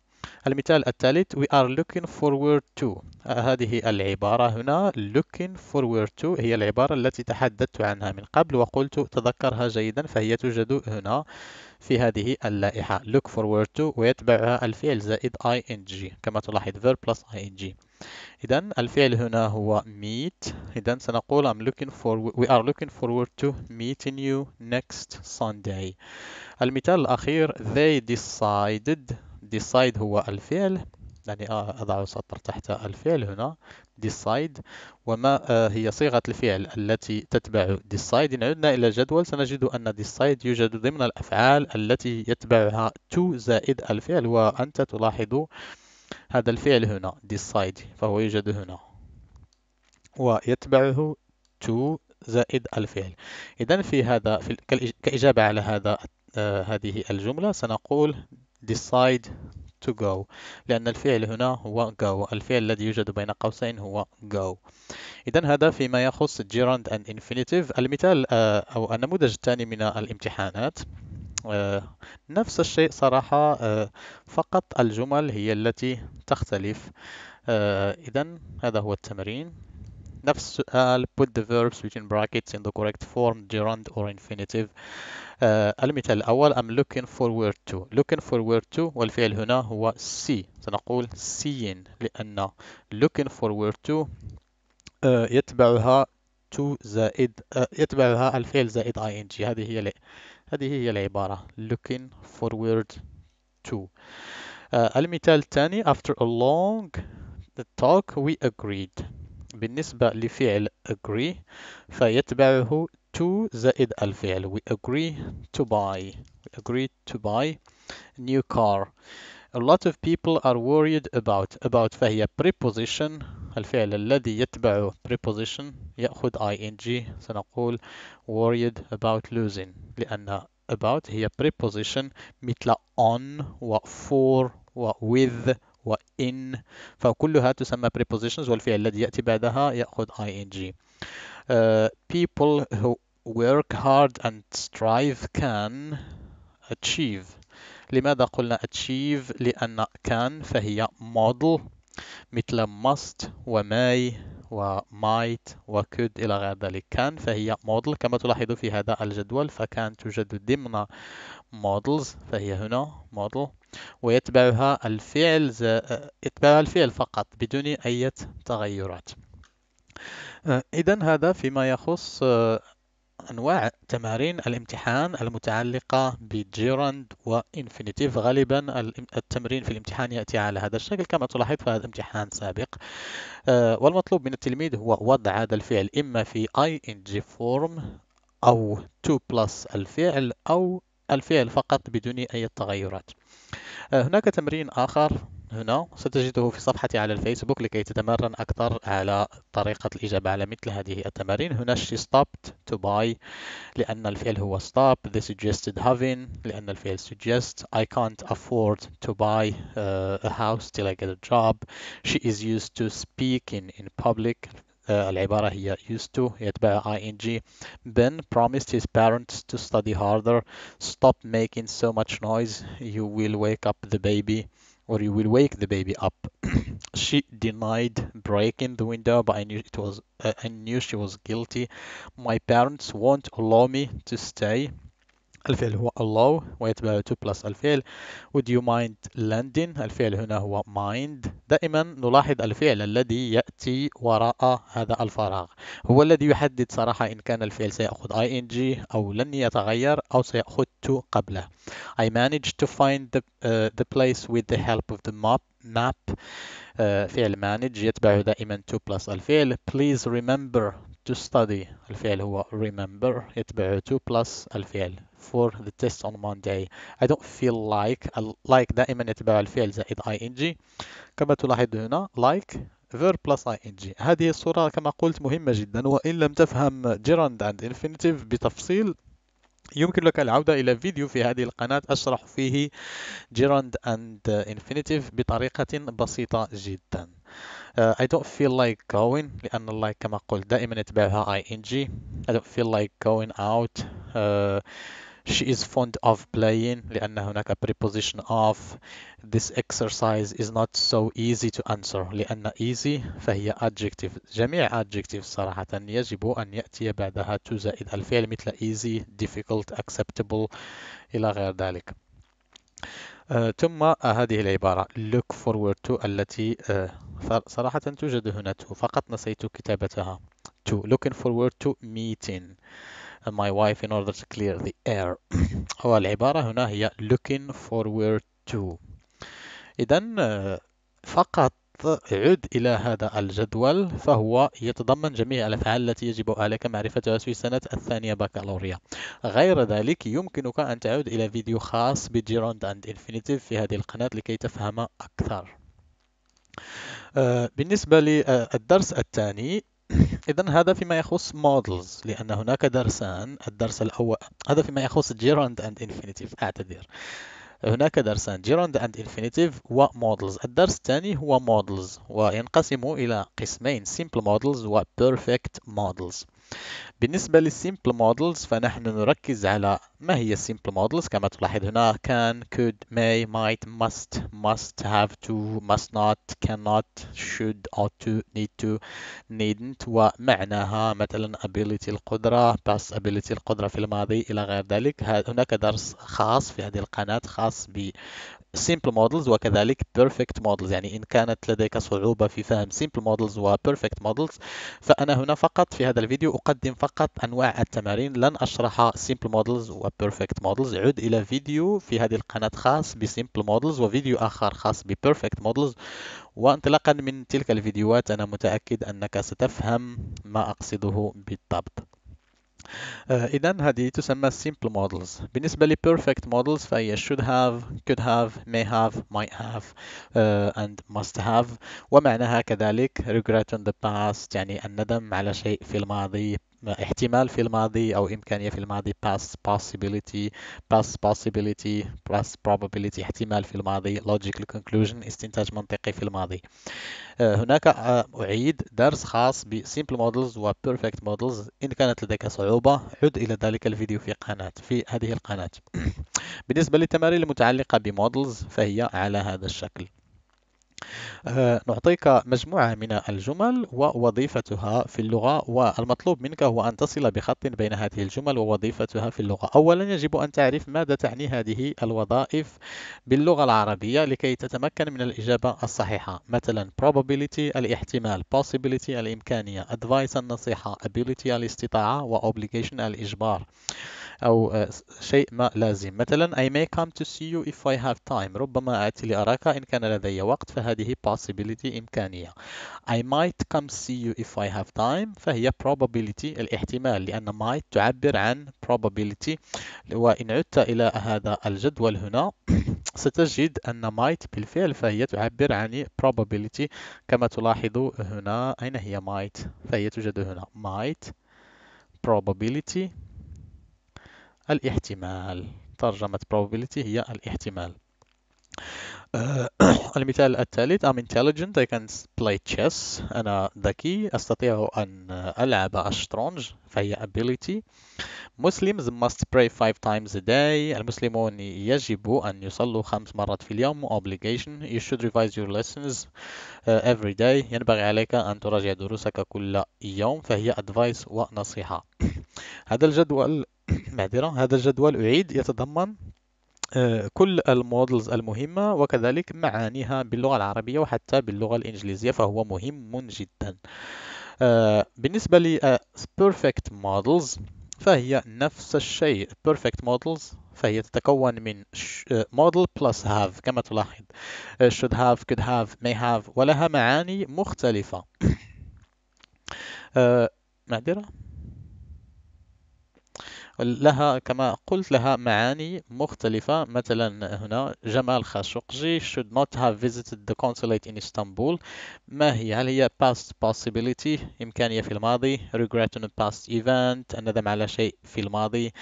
A: المثال الثالث we are looking forward to آه، هذه العبارة هنا looking forward to هي العبارة التي تحدثت عنها من قبل وقلت تذكرها جيدا فهي توجد هنا في هذه اللائحة look forward to ويتبعها الفعل زائد ing كما تلاحظ verb plus ing إذا الفعل هنا هو meet إذا سنقول I'm looking forward we are looking forward to meeting you next Sunday المثال الأخير they decided decide هو الفعل يعني آه، أضع سطر تحت الفعل هنا decide وما آه، هي صيغة الفعل التي تتبع decide إن عدنا إلى الجدول سنجد أن decide يوجد ضمن الأفعال التي يتبعها to زائد الفعل وأنت تلاحظ هذا الفعل هنا decide فهو يوجد هنا ويتبعه to زائد الفعل إذا في هذا في كإجابة على هذا آه، هذه الجملة سنقول decide to go لأن الفعل هنا هو go الفعل الذي يوجد بين قوسين هو go إذا هذا فيما يخص gerund and infinitive المثال آه، أو النموذج الثاني من الامتحانات آه، نفس الشيء صراحة آه، فقط الجمل هي التي تختلف إذا هذا هو التمرين نفس السؤال put the verbs between brackets in the correct form gerund or infinitive المثال الأول I'm looking forward to looking forward to والفعل هنا هو see سنقول seeing لأن looking forward to يتبعها to زائد يتبعها الفعل زائد ing هذه هي هذه هي العبارة looking forward to المثال الثاني after a long talk we agreed بالنسبة لفعل agree فيتبعه to Zaid Al الفعل we agree to buy we agree to buy new car a lot of people are worried about about فهي preposition الفعل الذي يتبع preposition يأخذ ing سنقول worried about losing لأن about هي preposition مثل on و for و with و in فكلها تسمى prepositions والفعل الذي يأتي بعدها يأخذ ing Uh, people who work hard and strive can achieve لماذا قلنا achieve لأن can فهي model مثل must و may و might و could إلى غير ذلك can فهي model كما تلاحظ في هذا الجدول فكان توجد ضمن models فهي هنا model ويتبعها الفعل يتبعها الفعل فقط بدون أي تغيرات آه، إذا هذا فيما يخص آه، أنواع تمارين الامتحان المتعلقة بجيراند وإنفينيتيف غالبا التمرين في الامتحان يأتي على هذا الشكل كما تلاحظ فهذا امتحان سابق آه، والمطلوب من التلميذ هو وضع هذا الفعل إما في ing form أو 2 plus الفعل أو الفعل فقط بدون أي تغيرات هناك تمرين آخر هنا ستجده في صفحتي على الفيسبوك لكي تتمرن أكثر على طريقة الإجابة على مثل هذه التمارين هنا she stopped to buy لأن الفعل هو stop they suggested having لأن الفعل suggest I can't afford to buy uh, a house till I get a job she is used to speaking in public العبارة هي used to يتبعها ing Ben promised his parents to study harder stop making so much noise you will wake up the baby or you will wake the baby up. she denied breaking the window, but I knew it was uh, I knew she was guilty. My parents won't allow me to stay. الفعل هو allow ويتبع to plus الفعل would you mind landing الفعل هنا هو mind دائما نلاحظ الفعل الذي يأتي وراء هذا الفراغ هو الذي يحدد صراحة إن كان الفعل سيأخذ ing أو لن يتغير أو سيأخذ to قبله I managed to find the, uh, the place with the help of the map map uh, فعل manage يتبع دائما to plus الفعل please remember To study الفعل هو remember يتبعه to plus الفعل for the test on Monday I don't feel like like دائما يتبع الفعل زائد ing كما تلاحظ هنا like verb plus ing هذه الصورة كما قلت مهمة جدا وإن لم تفهم gerund and infinitive بتفصيل يمكن لك العودة إلى فيديو في هذه القناة أشرح فيه جيراند أند إنفينيتيف بطريقة بسيطة جدا uh, I don't feel like going لأن like كما قلت دائما نتبعها ing I don't feel like going out uh, She is fond of playing لأن هناك preposition of This exercise is not so easy to answer لأن easy فهي adjective جميع adjectives صراحة يجب أن يأتي بعدها to زائد الفعل مثل easy, difficult, acceptable إلى غير ذلك Uh, ثم uh, هذه العبارة look forward to التي uh, صراحة توجد هنا to فقط نسيت كتابتها to looking forward to meeting my wife in order to clear the air والعبارة هنا هي looking forward to إذا آه، فقط عد إلى هذا الجدول فهو يتضمن جميع الأفعال التي يجب عليك معرفتها في السنة الثانية بكالوريا غير ذلك يمكنك أن تعود إلى فيديو خاص بجيروند أند إنفينيتيف في هذه القناة لكي تفهم أكثر آه، بالنسبة للدرس الثاني إذا هذا فيما يخص models لأن هناك درسان الدرس الأول هذا فيما يخص gerund and infinitive أعتذر هناك درسان gerund and infinitive و models الدرس الثاني هو models وينقسم إلى قسمين simple models و perfect models بالنسبة للsimple models فنحن نركز على ما هي السيمبل مودلز كما تلاحظ هنا كان could may might must must have to must not cannot should ought to need to needn't ومعناها مثلا ability القدرة past ability القدرة في الماضي إلى غير ذلك هناك درس خاص في هذه القناة خاص ب simple models وكذلك perfect models يعني إن كانت لديك صعوبة في فهم simple models و perfect models فأنا هنا فقط في هذا الفيديو أقدم فقط أنواع التمارين لن أشرح simple models و بيرفكت مودلز عد إلى فيديو في هذه القناة خاص بسيمبل مودلز وفيديو آخر خاص ببيرفكت مودلز وانطلاقا من تلك الفيديوهات أنا متأكد أنك ستفهم ما أقصده بالضبط آه، إذا هذه تسمى simple models. بالنسبة لبيرفكت perfect models فهي should have, could have, may have, might have, uh, and must have. ومعناها كذلك regret on the past يعني الندم على شيء في الماضي احتمال في الماضي أو إمكانية في الماضي past possibility past possibility past probability احتمال في الماضي logical conclusion استنتاج منطقي في الماضي آه، هناك آه، أعيد درس خاص ب simple models و perfect models إن كانت لديك صعوبة عد إلى ذلك الفيديو في قناة في هذه القناة بالنسبة للتمارين المتعلقة بمودلز فهي على هذا الشكل أه، نعطيك مجموعة من الجمل ووظيفتها في اللغة والمطلوب منك هو أن تصل بخط بين هذه الجمل ووظيفتها في اللغة أولا يجب أن تعرف ماذا تعني هذه الوظائف باللغة العربية لكي تتمكن من الإجابة الصحيحة مثلا probability الاحتمال possibility الإمكانية advice النصيحة ability الاستطاعة وobligation الإجبار أو أه، شيء ما لازم مثلا I may come to see you if I have time ربما آتي لأراك إن كان لدي وقت فهذا هذه possibility إمكانية I might come see you if I have time فهي probability الاحتمال لأن might تعبر عن probability وإن عدت إلى هذا الجدول هنا ستجد أن might بالفعل فهي تعبر عن probability كما تلاحظ هنا أين هي might فهي توجد هنا might probability الاحتمال ترجمة probability هي الاحتمال آه، المثال الثالث I'm intelligent I can play chess أنا ذكي أستطيع أن ألعب أشترونج فهي ability Muslims must pray five times a day المسلمون يجب أن يصلوا خمس مرات في اليوم obligation You should revise your lessons آه، every day ينبغي عليك أن تراجع دروسك كل يوم فهي advice ونصيحة هذا الجدول معذرة هذا الجدول أعيد يتضمن آه، كل المودلز المهمة وكذلك معانيها باللغة العربية وحتى باللغة الإنجليزية فهو مهم جدا آه، بالنسبة لـ آه، perfect models فهي نفس الشيء perfect models فهي تتكون من model plus have كما تلاحظ should have could have may have ولها معاني مختلفة معذرة لها كما قلت لها معاني مختلفة مثلا هنا جمال خاشقجي should not have visited the consulate in Istanbul ما هي هل هي past possibility إمكانية في الماضي regret on a past event الندم على شيء في الماضي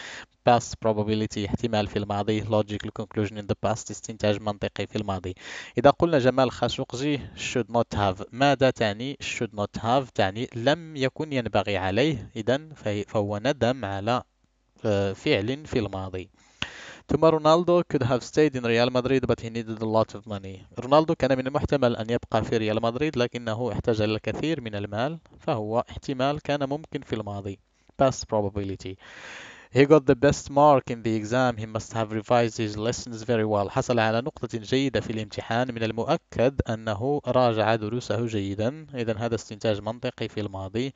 A: past probability احتمال في الماضي logical conclusion in the past استنتاج منطقي في الماضي إذا قلنا جمال خاشقجي should not have ماذا تعني should not have تعني لم يكن ينبغي عليه إذا فهو ندم على آه، فعل في الماضي ثم رونالدو could have stayed in ريال مدريد but he needed a lot of money. رونالدو كان من المحتمل أن يبقى في ريال مدريد لكنه احتاج إلى الكثير من المال فهو احتمال كان ممكن في الماضي. past probability. He got the best mark in the exam. He must have revised his lessons very well. حصل على نقطة جيدة في الامتحان. من المؤكد أنه راجع دروسه جيدا. إذا هذا استنتاج منطقي في الماضي.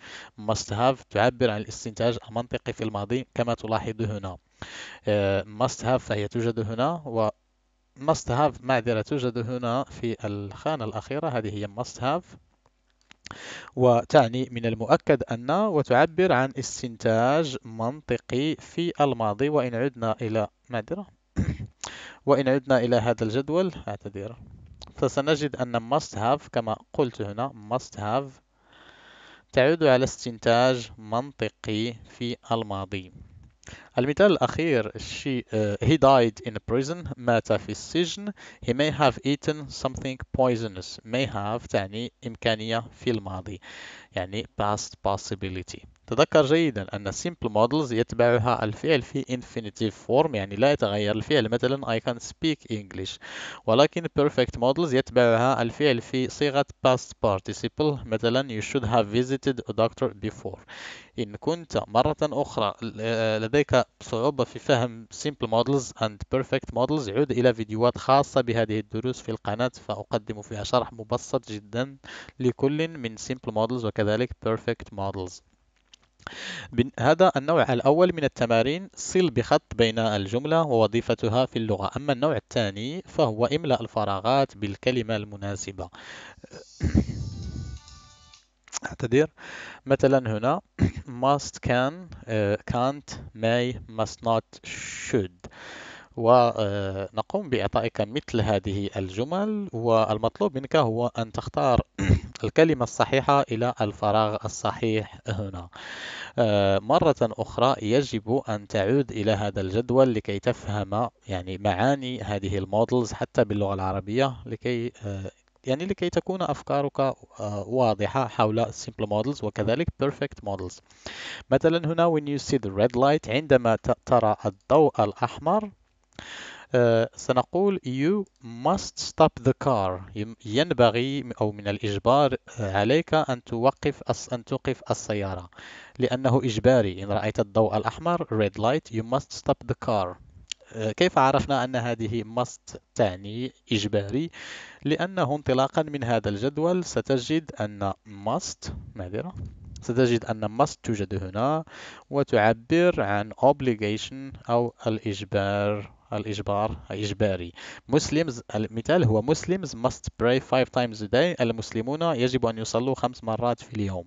A: Must have تعبر عن الاستنتاج المنطقي في الماضي كما تلاحظ هنا. Uh, must have فهي توجد هنا و must have معذرة توجد هنا في الخانة الأخيرة هذه هي must have وتعني من المؤكد أن وتعبر عن استنتاج منطقي في الماضي وإن عدنا إلى معذرة وإن عدنا إلى هذا الجدول أعتذر فسنجد أن must have كما قلت هنا must have تعود على استنتاج منطقي في الماضي المثال الأخير she, uh, he died in a prison مات في السجن he may have eaten something poisonous may have تعني إمكانية في الماضي يعني past possibility تذكر جيدا أن simple models يتبعها الفعل في infinitive form يعني لا يتغير الفعل مثلا I can speak English ولكن perfect models يتبعها الفعل في صيغة past participle مثلا you should have visited a doctor before إن كنت مرة أخرى لديك صعوبة في فهم simple models and perfect models عد إلى فيديوهات خاصة بهذه الدروس في القناة فأقدم فيها شرح مبسط جدا لكل من simple models وكذلك perfect models هذا النوع الأول من التمارين صل بخط بين الجملة ووظيفتها في اللغة أما النوع الثاني فهو املأ الفراغات بالكلمة المناسبة اعتذر مثلا هنا must can uh, can't may must not should ونقوم بإعطائك مثل هذه الجمل والمطلوب منك هو أن تختار الكلمة الصحيحة إلى الفراغ الصحيح هنا آه، مرة أخرى يجب أن تعود إلى هذا الجدول لكي تفهم يعني معاني هذه المودلز حتى باللغة العربية لكي آه، يعني لكي تكون أفكارك آه، واضحة حول simple models وكذلك perfect models مثلا هنا when you see the red light عندما ترى الضوء الأحمر آه، سنقول you must stop the car ينبغي أو من الإجبار آه، عليك أن توقف أن توقف السيارة لأنه إجباري إن رأيت الضوء الأحمر red light you must stop the car آه، كيف عرفنا أن هذه must تعني إجباري لأنه انطلاقا من هذا الجدول ستجد أن must معذرة ستجد أن must توجد هنا وتعبر عن obligation أو الإجبار الإجبار إجباري مسلمز المثال هو مسلمز must pray five times a day المسلمون يجب أن يصلوا خمس مرات في اليوم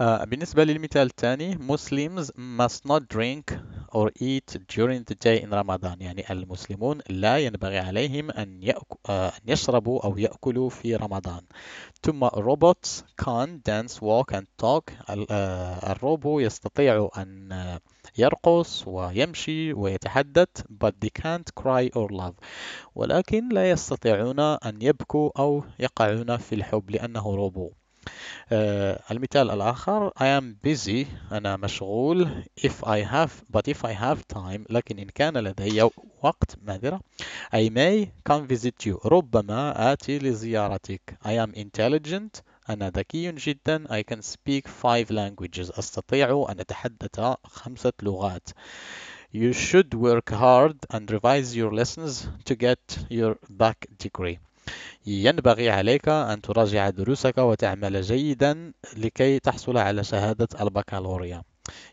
A: آه، بالنسبة للمثال الثاني Muslims must not drink or eat during the day in Ramadan يعني المسلمون لا ينبغي عليهم أن, يأكل, آه، أن يشربوا أو يأكلوا في رمضان ثم robots can dance, walk and talk آه، الروبو يستطيع أن يرقص ويمشي ويتحدث but they can't cry or love ولكن لا يستطيعون أن يبكوا أو يقعون في الحب لأنه روبو المثال الآخر I am busy أنا مشغول if I have but if I have time لكن إن كان لدي وقت ماذرة I may come visit you ربما آتي لزيارتك I am intelligent أنا ذكي جدا I can speak five languages أستطيع أن أتحدث خمسة لغات You should work hard and revise your lessons to get your back degree ينبغي عليك أن تراجع دروسك وتعمل جيدا لكي تحصل على شهادة البكالوريا.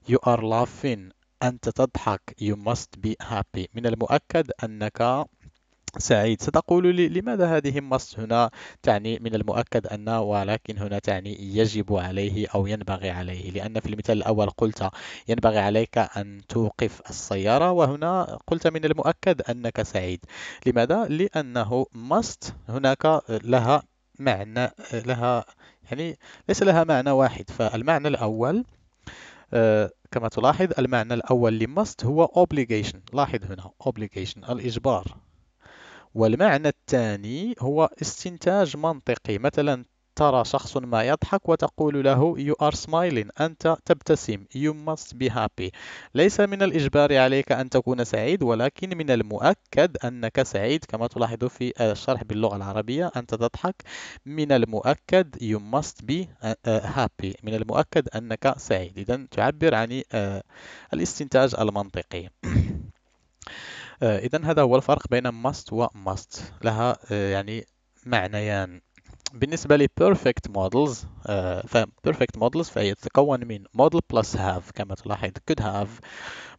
A: You are laughing. أنت تضحك. You must be happy. من المؤكد أنك سعيد ستقول لي لماذا هذه must هنا تعني من المؤكد أن ولكن هنا تعني يجب عليه أو ينبغي عليه لأن في المثال الأول قلت ينبغي عليك أن توقف السيارة وهنا قلت من المؤكد أنك سعيد لماذا؟ لأنه مست هناك لها معنى لها يعني ليس لها معنى واحد فالمعنى الأول آه، كما تلاحظ المعنى الأول لمست هو obligation لاحظ هنا obligation الإجبار والمعنى الثاني هو استنتاج منطقي مثلا ترى شخص ما يضحك وتقول له you are smiling أنت تبتسم you must be happy ليس من الإجبار عليك أن تكون سعيد ولكن من المؤكد أنك سعيد كما تلاحظ في الشرح باللغة العربية أنت تضحك من المؤكد you must be uh, happy من المؤكد أنك سعيد إذا تعبر عن آه، الاستنتاج المنطقي آه، إذا هذا هو الفرق بين must و must لها آه، يعني معنيان بالنسبة ل perfect models آه، ف perfect models فهي تتكون من model plus have كما تلاحظ could have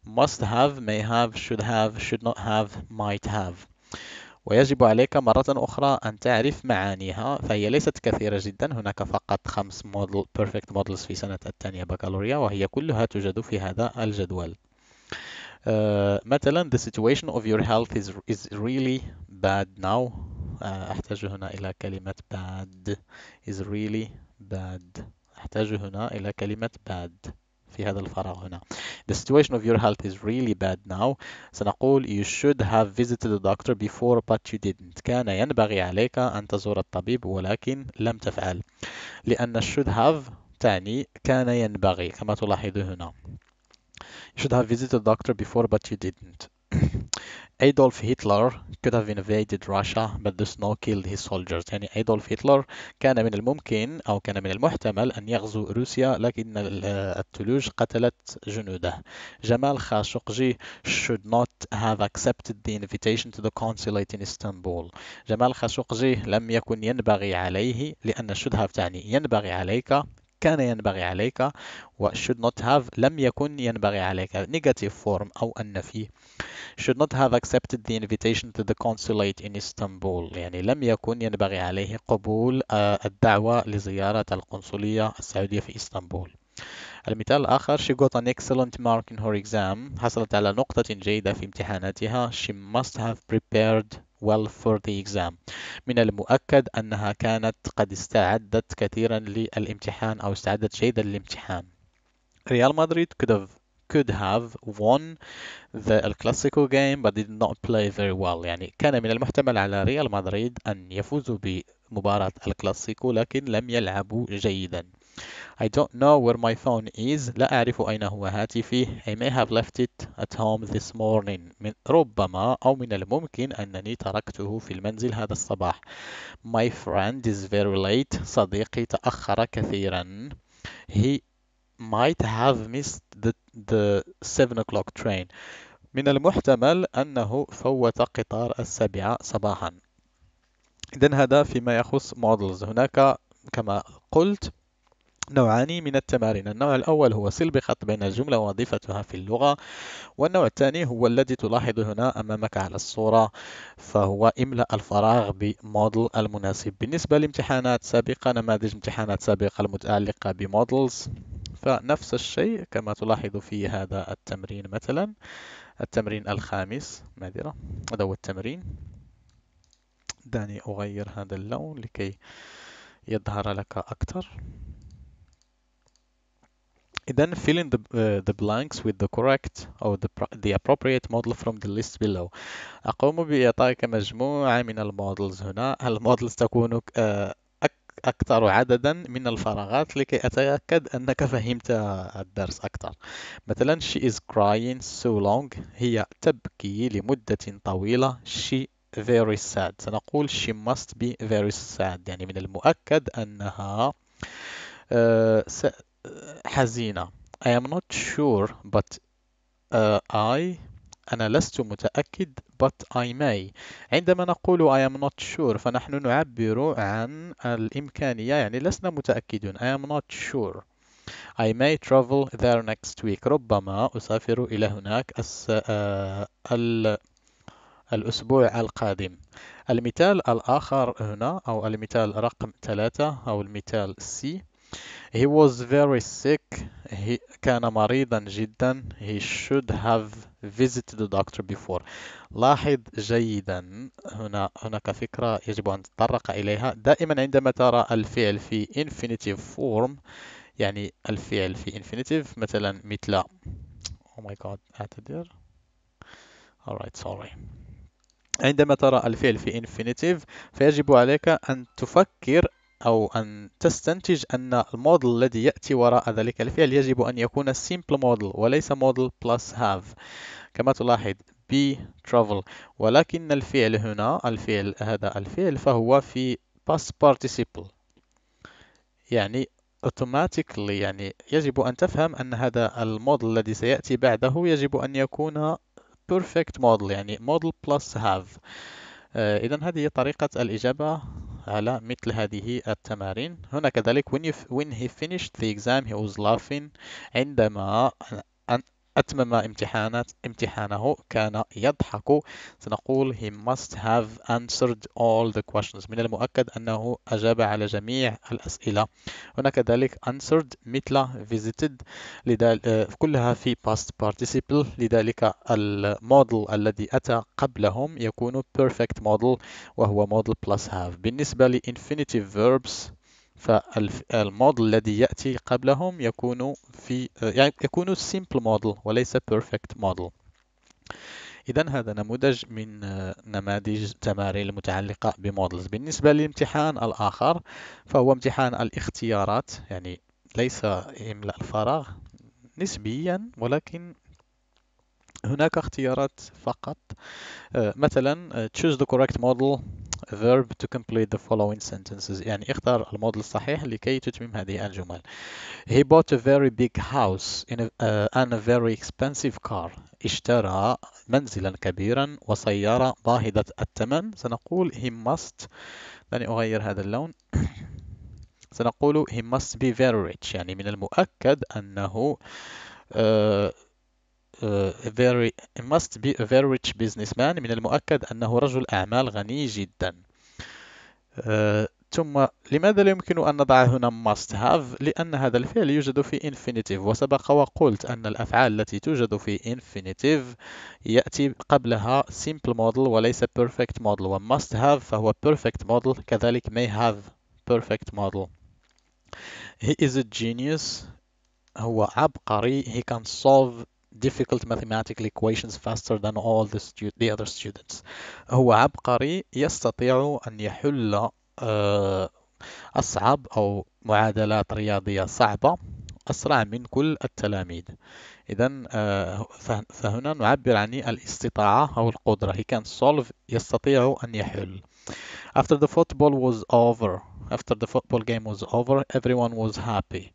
A: must have may have should have should not have might have ويجب عليك مرة أخرى أن تعرف معانيها فهي ليست كثيرة جدا هناك فقط خمس model perfect models في سنة الثانية بكالوريا وهي كلها توجد في هذا الجدول مثلا the situation of your health is, is really bad now أحتاج هنا إلى كلمة bad is really bad أحتاج هنا إلى كلمة bad في هذا الفراغ هنا The situation of your health is really bad now سنقول You should have visited the doctor before but you didn't كان ينبغي عليك أن تزور الطبيب ولكن لم تفعل لأن should have تعني كان ينبغي كما تلاحظ هنا You should have visited a doctor before, but you didn't. Adolf Hitler could have invaded Russia but the snow killed his soldiers يعني Adolf Hitler كان من الممكن أو كان من المحتمل أن يغزو روسيا لكن الثلوج قتلت جنوده جمال خاشقجي should not have accepted the invitation to the consulate in Istanbul جمال خاشقجي لم يكن ينبغي عليه لأن should have تعني ينبغي عليك كان ينبغي عليك و should not have لم يكن ينبغي عليك negative form أو النفي should not have accepted the invitation to the consulate in Istanbul يعني لم يكن ينبغي عليه قبول الدعوة لزيارة القنصلية السعودية في إسطنبول المثال الآخر she got an excellent mark in her exam حصلت على نقطة جيدة في امتحاناتها she must have prepared well for the exam من المؤكد أنها كانت قد استعدت كثيرا للامتحان أو استعدت جيدا للامتحان ريال مدريد could have could have won the El Clasico game but did not play very well يعني كان من المحتمل على ريال مدريد أن يفوزوا بمباراة الكلاسيكو لكن لم يلعبوا جيدا I don't know where my phone is. لا أعرف أين هو هاتفي. I may have left it at home this morning. من ربما أو من الممكن أنني تركته في المنزل هذا الصباح. My friend is very late. صديقي تأخر كثيرا. He might have missed the, the 7 o'clock train. من المحتمل أنه فوت قطار السابعة صباحا. إذا هذا فيما يخص models. هناك كما قلت نوعان من التمارين النوع الأول هو سلب خط بين الجملة ووظيفتها في اللغة والنوع الثاني هو الذي تلاحظ هنا أمامك على الصورة فهو إملأ الفراغ بموديل المناسب بالنسبة لامتحانات سابقة نماذج امتحانات سابقة المتعلقة بمودلز فنفس الشيء كما تلاحظ في هذا التمرين مثلا التمرين الخامس معذرة هذا هو التمرين دعني أغير هذا اللون لكي يظهر لك أكثر Then fill in the, uh, the blanks with the correct or the, the appropriate model from the list below. أقوم بإعطائك مجموعة من المودلز هنا. المودلز تكون آه، أكثر عددا من الفراغات لكي أتأكد أنك فهمت الدرس أكثر مثلا she is crying so long هي تبكي لمدة طويلة she very sad سنقول she must be very sad يعني من المؤكد أنها آه، حزينة I am not sure but uh, I أنا لست متأكد but I may عندما نقول I am not sure فنحن نعبر عن الإمكانية يعني لسنا متأكدون I am not sure I may travel there next week ربما أسافر إلى هناك الس... آه، ال... الأسبوع القادم المثال الآخر هنا أو المثال رقم ثلاثة أو المثال C He was very sick. He كان مريضا جدا. He should have visited the doctor before. لاحظ جيدا هنا هناك فكرة يجب أن تطرق إليها دائما عندما ترى الفعل في infinitive form يعني الفعل في infinitive مثلا مثل Oh my god أعتذر Alright sorry عندما ترى الفعل في infinitive فيجب عليك أن تفكر أو أن تستنتج أن الموديل الذي يأتي وراء ذلك الفعل يجب أن يكون simple model وليس model plus have كما تلاحظ be travel ولكن الفعل هنا الفعل هذا الفعل فهو في past participle يعني automatically يعني يجب أن تفهم أن هذا الموديل الذي سيأتي بعده يجب أن يكون perfect model يعني model plus have آه، إذا هذه طريقة الإجابة على مثل هذه التمارين هنا كذلك when, he, when he finished the exam he was laughing عندما أتمم امتحانات امتحانه كان يضحك سنقول he must have answered all the questions من المؤكد أنه أجاب على جميع الأسئلة هنا كذلك answered مثل visited لذلك آه، كلها في past participle لذلك الموديل الذي أتى قبلهم يكون perfect model وهو model plus have بالنسبة ل infinitive verbs فالموديل الذي يأتي قبلهم يكون في يعني يكون simple model وليس perfect model إذا هذا نموذج من نماذج التمارين المتعلقة بمودلز بالنسبة للامتحان الآخر فهو امتحان الاختيارات يعني ليس إملاء الفراغ نسبيا ولكن هناك اختيارات فقط آه، مثلا آه، choose the correct model verb to complete the following sentences يعني اختار الموديل الصحيح لكي تتمم هذه الجمل He bought a very big house in a, uh, and a very expensive car اشترى منزلا كبيرا وسيارة باهظة الثمن سنقول he must دعني أغير هذا اللون سنقول he must be very rich يعني من المؤكد أنه uh, a very must be a very rich businessman من المؤكد أنه رجل أعمال غني جدا ثم لماذا لا يمكن أن نضع هنا must have لأن هذا الفعل يوجد في infinitive وسبق وقلت أن الأفعال التي توجد في infinitive يأتي قبلها simple model وليس perfect model و must have فهو perfect model كذلك may have perfect model he is a genius هو عبقري he can solve difficult mathematical equations faster than all the, stu the other students هو عبقري يستطيع أن يحل أصعب أو معادلات رياضية صعبة أسرع من كل التلاميذ إذا فهنا نعبر عن الاستطاعة أو القدرة he can solve يستطيع أن يحل after the football was over after the football game was over everyone was happy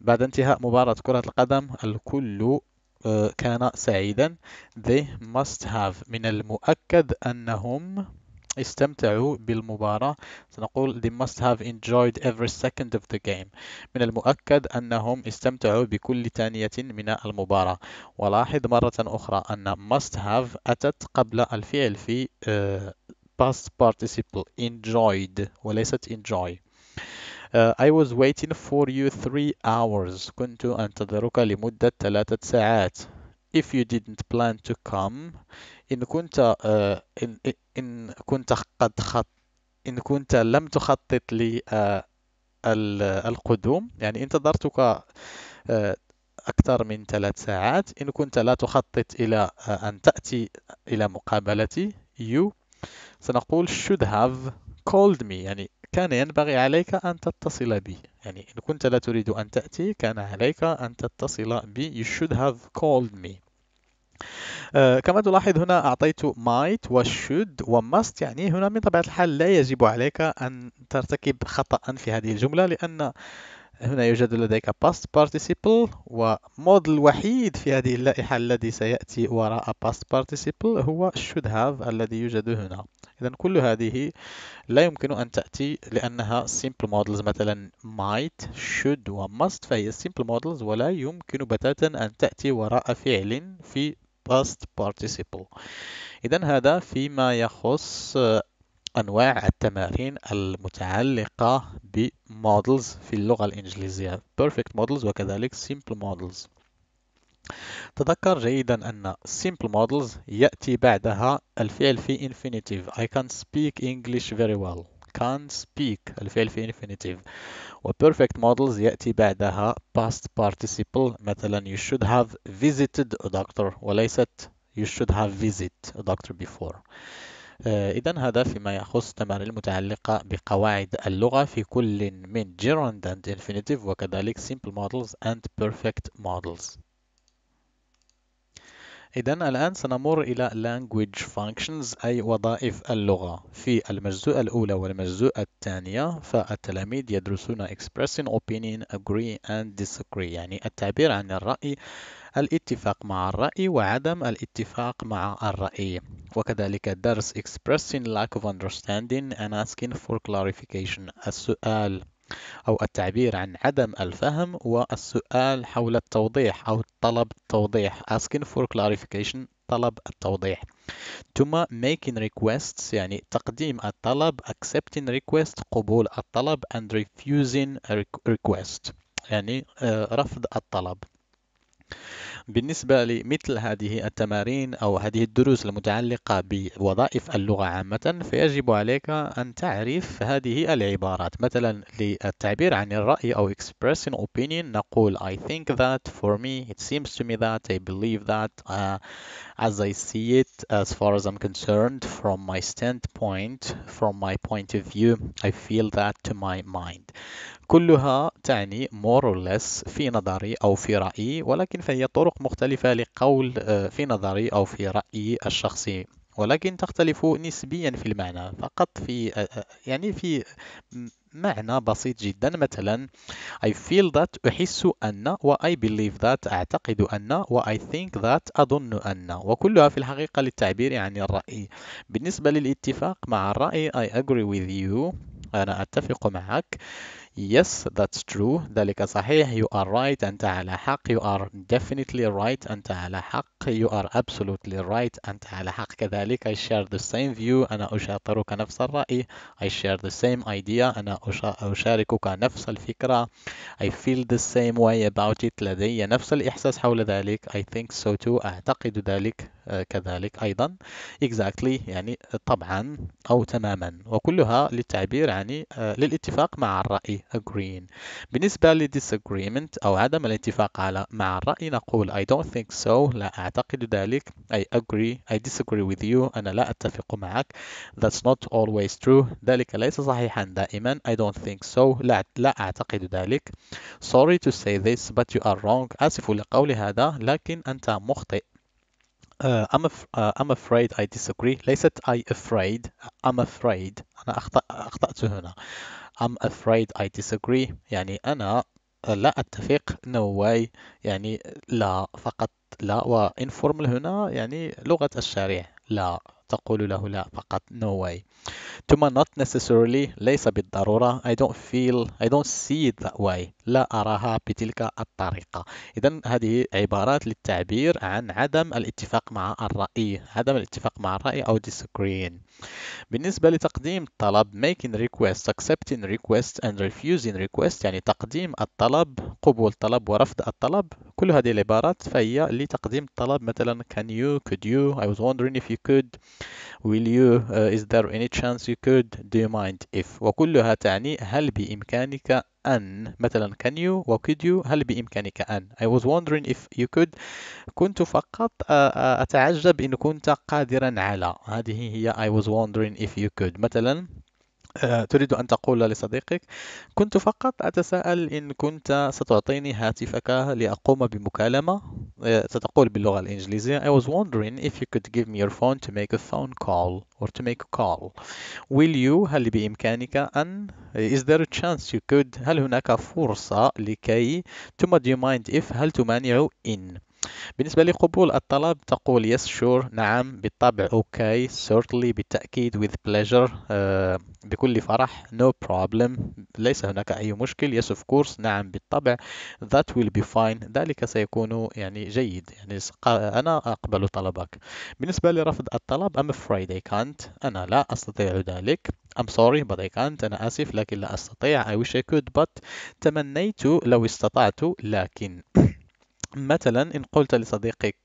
A: بعد انتهاء مباراة كرة القدم الكل آه، كان سعيدا they must have من المؤكد أنهم استمتعوا بالمباراة سنقول they must have enjoyed every second of the game من المؤكد أنهم استمتعوا بكل ثانية من المباراة ولاحظ مرة أخرى أن must have أتت قبل الفعل في آه، past participle enjoyed وليست enjoy آه، I was waiting for you three hours كنت أنتظرك لمدة ثلاثة ساعات if you didn't plan to come إن كنت uh, إن, إن كنت قد خط إن كنت لم تخطط لي uh, القدوم يعني انتظرتك أكثر من ثلاث ساعات إن كنت لا تخطط إلى أن تأتي إلى مقابلتي you سنقول should have called me يعني كان ينبغي عليك أن تتصل بي يعني إن كنت لا تريد أن تأتي كان عليك أن تتصل بي you should have called me آه كما تلاحظ هنا أعطيت might و should و must يعني هنا من طبيعة الحال لا يجب عليك أن ترتكب خطأ في هذه الجملة لأن هنا يوجد لديك past participle ومودل وحيد في هذه اللائحة الذي سيأتي وراء past participle هو should have الذي يوجد هنا إذا كل هذه لا يمكن أن تأتي لأنها simple models مثلا might should و must فهي simple models ولا يمكن بتاتا أن تأتي وراء فعل في past participle إذا هذا فيما يخص أنواع التمارين المتعلقة بمودلز في اللغة الإنجليزية perfect models وكذلك simple models تذكر جيدا أن simple models يأتي بعدها الفعل في infinitive I can speak English very well can speak الفعل في infinitive و perfect models يأتي بعدها past participle مثلا you should have visited a doctor وليست you should have visit a doctor before آه، إذا هذا فيما يخص التمارين المتعلقة بقواعد اللغة في كل من gerund and infinitive وكذلك simple models and perfect models. إذا الآن سنمر إلى language functions أي وظائف اللغة في المجزوء الأولى والمجزوء الثانية فالتلاميذ يدرسون expressing opinion agree and disagree يعني التعبير عن الرأي الاتفاق مع الرأي وعدم الاتفاق مع الرأي وكذلك درس expressing lack of understanding and asking for clarification السؤال أو التعبير عن عدم الفهم والسؤال حول التوضيح أو طلب التوضيح asking for clarification طلب التوضيح ثم making requests يعني تقديم الطلب accepting request قبول الطلب and refusing request يعني آه، رفض الطلب بالنسبة لمثل هذه التمارين أو هذه الدروس المتعلقة بوظائف اللغة عامة فيجب عليك أن تعرف هذه العبارات مثلا للتعبير عن الرأي أو expressing opinion نقول I think that for me it seems to me that I believe that uh, as I see it, as far as I'm concerned, from my standpoint, from my point of view, I feel that to my mind. كلها تعني more or less في نظري أو في رأيي ولكن فهي طرق مختلفة لقول في نظري أو في رأيي الشخصي ولكن تختلف نسبيا في المعنى فقط في يعني في معنى بسيط جدا مثلا I feel that أحس أن و I believe that أعتقد أن و I think that أظن أن وكلها في الحقيقة للتعبير عن الرأي بالنسبة للاتفاق مع الرأي I agree with you أنا أتفق معك Yes, that's true. ذلك صحيح. You are right. أنت على حق. You are definitely right. أنت على حق. You are absolutely right. أنت على حق كذلك. I share the same view. أنا أشاطرك نفس الرأي. I share the same idea. أنا أشاركك نفس الفكرة. I feel the same way about it. لدي نفس الإحساس حول ذلك. I think so too. أعتقد ذلك. آه، كذلك أيضا exactly يعني طبعا أو تماما وكلها للتعبير يعني آه، للاتفاق مع الرأي agreeing بالنسبة ل disagreement أو عدم الاتفاق على مع الرأي نقول I don't think so لا أعتقد ذلك I agree I disagree with you أنا لا أتفق معك that's not always true ذلك ليس صحيحا دائما I don't think so لا, لا أعتقد ذلك sorry to say this but you are wrong آسف لقول هذا لكن أنت مخطئ I'm, af uh, I'm afraid I disagree ليست I afraid I'm afraid أنا أخطأ أخطأت هنا I'm afraid I disagree يعني أنا لا أتفق no way يعني لا فقط لا و informal هنا يعني لغة الشارع لا تقول له لا فقط no way ثم not necessarily ليس بالضرورة I don't feel I don't see it that way لا أراها بتلك الطريقة إذا هذه عبارات للتعبير عن عدم الاتفاق مع الرأي عدم الاتفاق مع الرأي أو disagreeing بالنسبة لتقديم الطلب making request accepting request and refusing request يعني تقديم الطلب قبول طلب ورفض الطلب كل هذه العبارات فهي لتقديم الطلب مثلا can you could you I was wondering if you could will you uh, is there any chance you could do you mind if وكلها تعني هل بإمكانك أن مثلا can you و could you هل بإمكانك أن I was wondering if you could كنت فقط آه، آه، أتعجب إن كنت قادرا على هذه هي I was wondering if you could مثلا آه، تريد أن تقول لصديقك كنت فقط أتساءل إن كنت ستعطيني هاتفك لأقوم بمكالمة ستقول uh, باللغة الإنجليزية I was wondering if you could give me your phone to make a phone call or to make a call will you هل بإمكانك أن uh, is there a chance you could هل هناك فرصة لكي to do you mind if هل تمانع in بالنسبة لقبول الطلب تقول yes sure نعم بالطبع okay certainly بالتأكيد with pleasure uh, بكل فرح no problem ليس هناك أي مشكل yes of course نعم بالطبع that will be fine ذلك سيكون يعني جيد يعني أنا أقبل طلبك بالنسبة لرفض الطلب I'm afraid I can't أنا لا أستطيع ذلك I'm sorry but I can't أنا آسف لكن لا أستطيع I wish I could but تمنيت لو استطعت لكن مثلا إن قلت لصديقك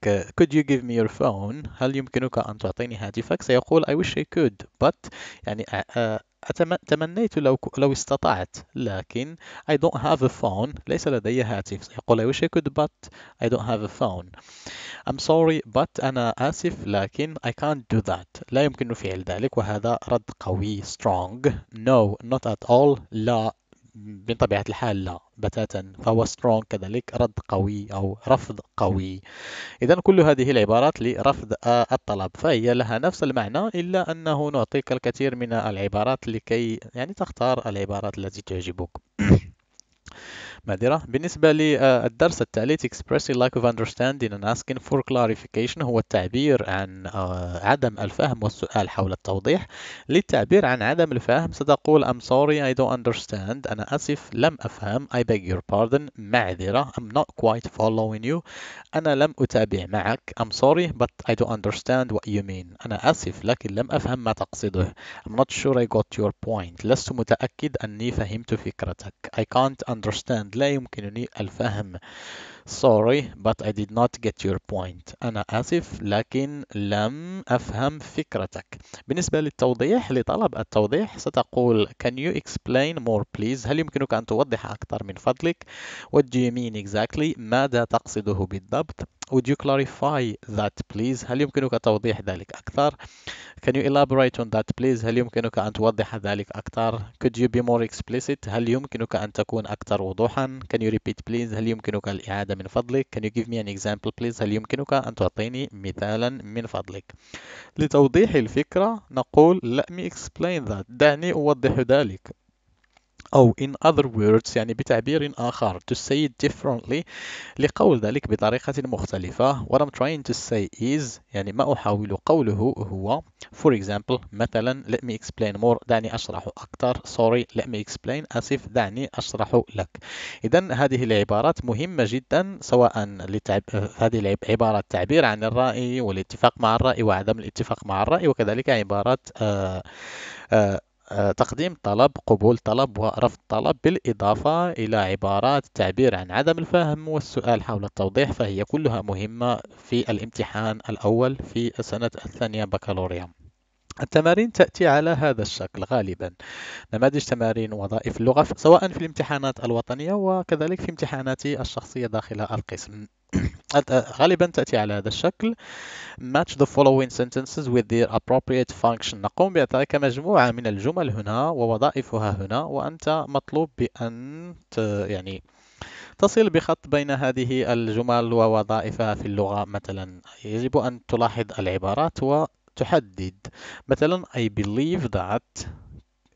A: could you give me your phone هل يمكنك أن تعطيني هاتفك سيقول I wish I could but يعني تمنيت لو لو استطعت لكن I don't have a phone ليس لدي هاتف سيقول I wish I could but I don't have a phone I'm sorry but أنا آسف لكن I can't do that لا يمكن فعل ذلك وهذا رد قوي strong no not at all لا بطبيعة الحال لا بتاتا فهو strong كذلك رد قوي أو رفض قوي إذا كل هذه العبارات لرفض الطلب فهي لها نفس المعنى إلا أنه نعطيك الكثير من العبارات لكي يعني تختار العبارات التي تعجبك مادرة بالنسبة للدرس التالي expressing lack of understanding and asking for clarification هو التعبير عن عدم الفهم والسؤال حول التوضيح للتعبير عن عدم الفهم ستقول I'm sorry I don't understand أنا أسف لم أفهم I beg your pardon معذرة I'm not quite following you أنا لم أتابع معك I'm sorry but I don't understand what you mean أنا أسف لكن لم أفهم ما تقصده I'm not sure I got your point لست متأكد أني فهمت فكرتك I can't understand لا يمكنني الفهم Sorry but I did not get your point أنا آسف لكن لم أفهم فكرتك بالنسبة للتوضيح لطلب التوضيح ستقول Can you explain more please هل يمكنك أن توضح أكثر من فضلك What do you mean exactly ماذا تقصده بالضبط Would you clarify that please هل يمكنك توضيح ذلك أكثر Can you elaborate on that please هل يمكنك أن توضح ذلك أكثر Could you be more explicit هل يمكنك أن تكون أكثر وضوحا Can you repeat please هل يمكنك الإعادة من فضلك Can you give me an example please هل يمكنك أن تعطيني مثالا من فضلك لتوضيح الفكرة نقول Let me explain that دعني أوضح ذلك أو in other words يعني بتعبير آخر to say it differently لقول ذلك بطريقة مختلفة what I'm trying to say is يعني ما أحاول قوله هو for example مثلا let me explain more دعني أشرح أكثر sorry let me explain أسف دعني أشرح لك إذا هذه العبارات مهمة جدا سواء لتعب... هذه العبارات تعبير عن الرأي والاتفاق مع الرأي وعدم الاتفاق مع الرأي وكذلك عبارات آه آه آه، تقديم طلب قبول طلب ورفض طلب بالإضافة إلى عبارات تعبير عن عدم الفهم والسؤال حول التوضيح فهي كلها مهمة في الامتحان الأول في السنة الثانية بكالوريا التمارين تأتي على هذا الشكل غالبا نماذج تمارين وظائف اللغة سواء في الامتحانات الوطنية وكذلك في امتحاناتي الشخصية داخل القسم غالبا تأتي على هذا الشكل match the following sentences with their appropriate function نقوم بإعطائك مجموعة من الجمل هنا ووظائفها هنا وأنت مطلوب بأن يعني تصل بخط بين هذه الجمل ووظائفها في اللغة مثلا يجب أن تلاحظ العبارات وتحدد مثلا I believe that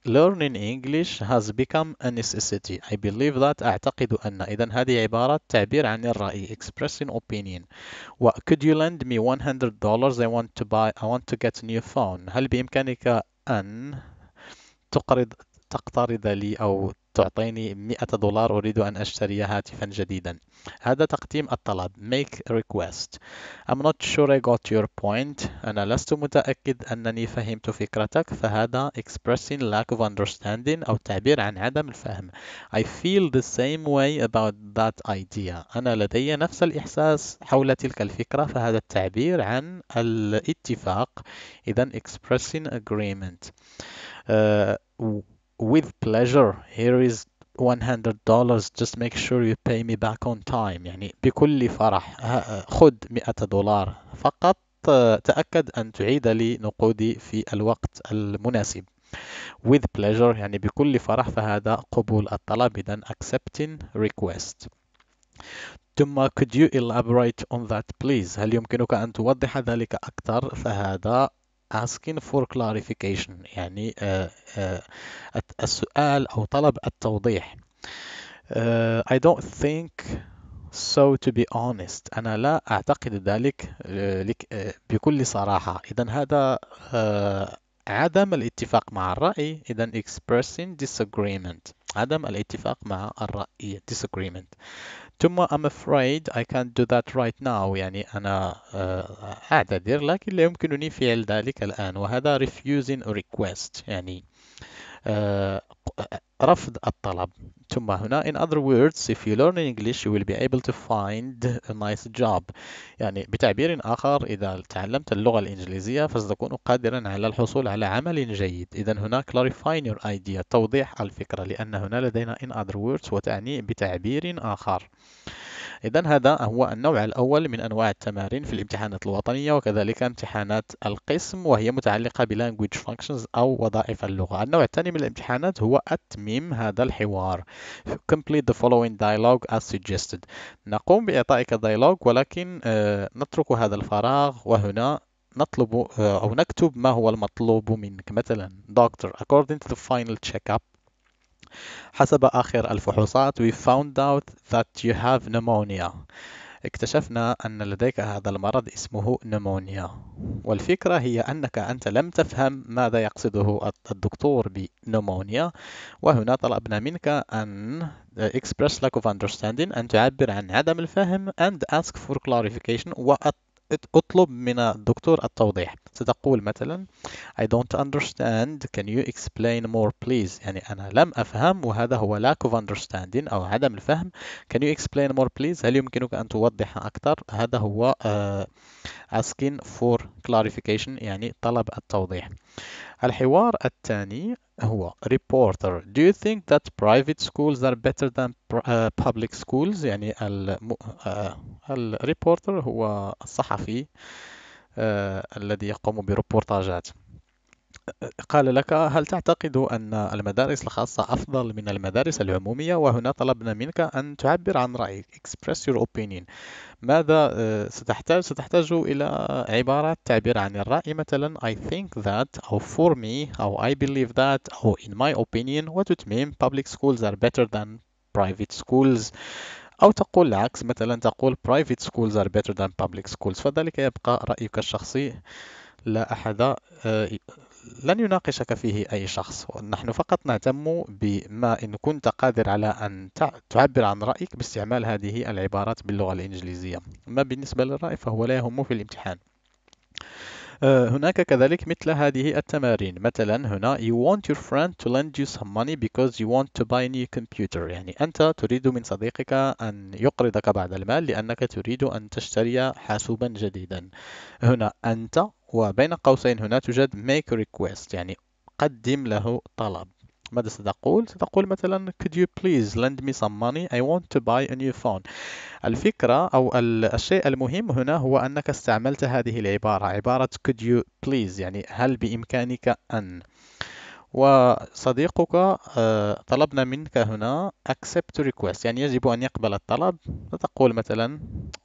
A: learning English has become a necessity. I believe that أعتقد أن إذا هذه عبارة تعبير عن الرأي expressing opinion. could you lend me 100 dollars I want to buy I want to get a new phone. هل بإمكانك أن تقرض تقترض لي أو تعطيني 100 دولار أريد أن أشتري هاتفا جديدا هذا تقديم الطلب make request I'm not sure I got your point أنا لست متأكد أنني فهمت فكرتك فهذا expressing lack of understanding أو تعبير عن عدم الفهم I feel the same way about that idea أنا لدي نفس الإحساس حول تلك الفكرة فهذا التعبير عن الاتفاق إذا expressing agreement uh, with pleasure here is 100 dollars just make sure you pay me back on time يعني بكل فرح خذ 100 دولار فقط تأكد أن تعيد لي نقودي في الوقت المناسب with pleasure يعني بكل فرح فهذا قبول الطلب إذن accepting request ثم could you elaborate on that please هل يمكنك أن توضح ذلك أكثر فهذا asking for clarification يعني آه، آه، السؤال أو طلب التوضيح آه، I don't think so to be honest أنا لا أعتقد ذلك بكل صراحة إذا هذا عدم الاتفاق مع الرأي إذا expressing disagreement عدم الاتفاق مع الرأي disagreement ثم I'm afraid I can't do that right now يعني أنا آه، أعتذر لكن لا يمكنني فعل ذلك الآن وهذا refusing a request يعني آه، رفض الطلب ثم هنا in other words if you learn English you will be able to find a nice job يعني بتعبير آخر إذا تعلمت اللغة الإنجليزية فستكون قادرا على الحصول على عمل جيد إذا هنا clarifying your idea توضيح الفكرة لأن هنا لدينا in other words وتعني بتعبير آخر إذا هذا هو النوع الأول من أنواع التمارين في الامتحانات الوطنية وكذلك امتحانات القسم وهي متعلقة بلانجويج فانكشنز أو وظائف اللغة النوع الثاني من الامتحانات هو التميم هذا الحوار complete the following dialogue as suggested نقوم بإعطائك الديالوج ولكن آه، نترك هذا الفراغ وهنا نطلب آه، أو نكتب ما هو المطلوب منك مثلا دكتور according to the final check-up حسب آخر الفحوصات we found out that you have pneumonia اكتشفنا أن لديك هذا المرض اسمه نمونيا والفكرة هي أنك أنت لم تفهم ماذا يقصده الدكتور بنمونيا وهنا طلبنا منك أن express lack of understanding أن تعبر عن عدم الفهم and ask for clarification اطلب من الدكتور التوضيح ستقول مثلا I don't understand can you explain more please يعني أنا لم أفهم وهذا هو lack of understanding أو عدم الفهم can you explain more please هل يمكنك أن توضح أكثر هذا هو uh, asking for clarification يعني طلب التوضيح الحوار الثاني هو reporter do you think that private schools are better than public schools يعني الم... reporter هو الصحفي الذي يقوم بروبورتاجات قال لك آه، هل تعتقد أن المدارس الخاصة أفضل من المدارس العمومية وهنا طلبنا منك أن تعبر عن رأيك express your opinion ماذا آه، ستحتاج ستحتاج إلى عبارات تعبير عن الرأي مثلا I think that أو for me أو I believe that أو in my opinion وتتميم public schools are better than private schools أو تقول العكس مثلا تقول private schools are better than public schools فذلك يبقى رأيك الشخصي لا أحد آه، لن يناقشك فيه أي شخص نحن فقط نهتم بما إن كنت قادر على أن تعبر عن رأيك باستعمال هذه العبارات باللغة الإنجليزية أما بالنسبة للرأي فهو لا يهم في الامتحان آه، هناك كذلك مثل هذه التمارين مثلا هنا you want your friend to lend you some money because you want to buy a new computer يعني أنت تريد من صديقك أن يقرضك بعض المال لأنك تريد أن تشتري حاسوبا جديدا هنا أنت وبين قوسين هنا توجد make a request يعني قدم له طلب ماذا ستقول؟ ستقول مثلا could you please lend me some money I want to buy a new phone الفكرة أو الشيء المهم هنا هو أنك استعملت هذه العبارة عبارة could you please يعني هل بإمكانك أن وصديقك آه، طلبنا منك هنا accept request يعني يجب أن يقبل الطلب ستقول مثلا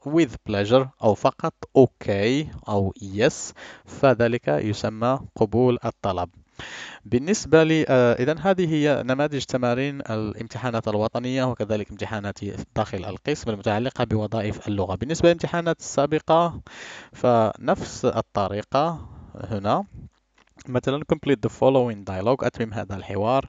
A: with pleasure أو فقط okay أو yes فذلك يسمى قبول الطلب بالنسبة لي آه، إذا هذه هي نماذج تمارين الامتحانات الوطنية وكذلك امتحانات داخل القسم المتعلقة بوظائف اللغة بالنسبة للامتحانات السابقة فنفس الطريقة هنا مثلا complete the following dialogue أتمم هذا الحوار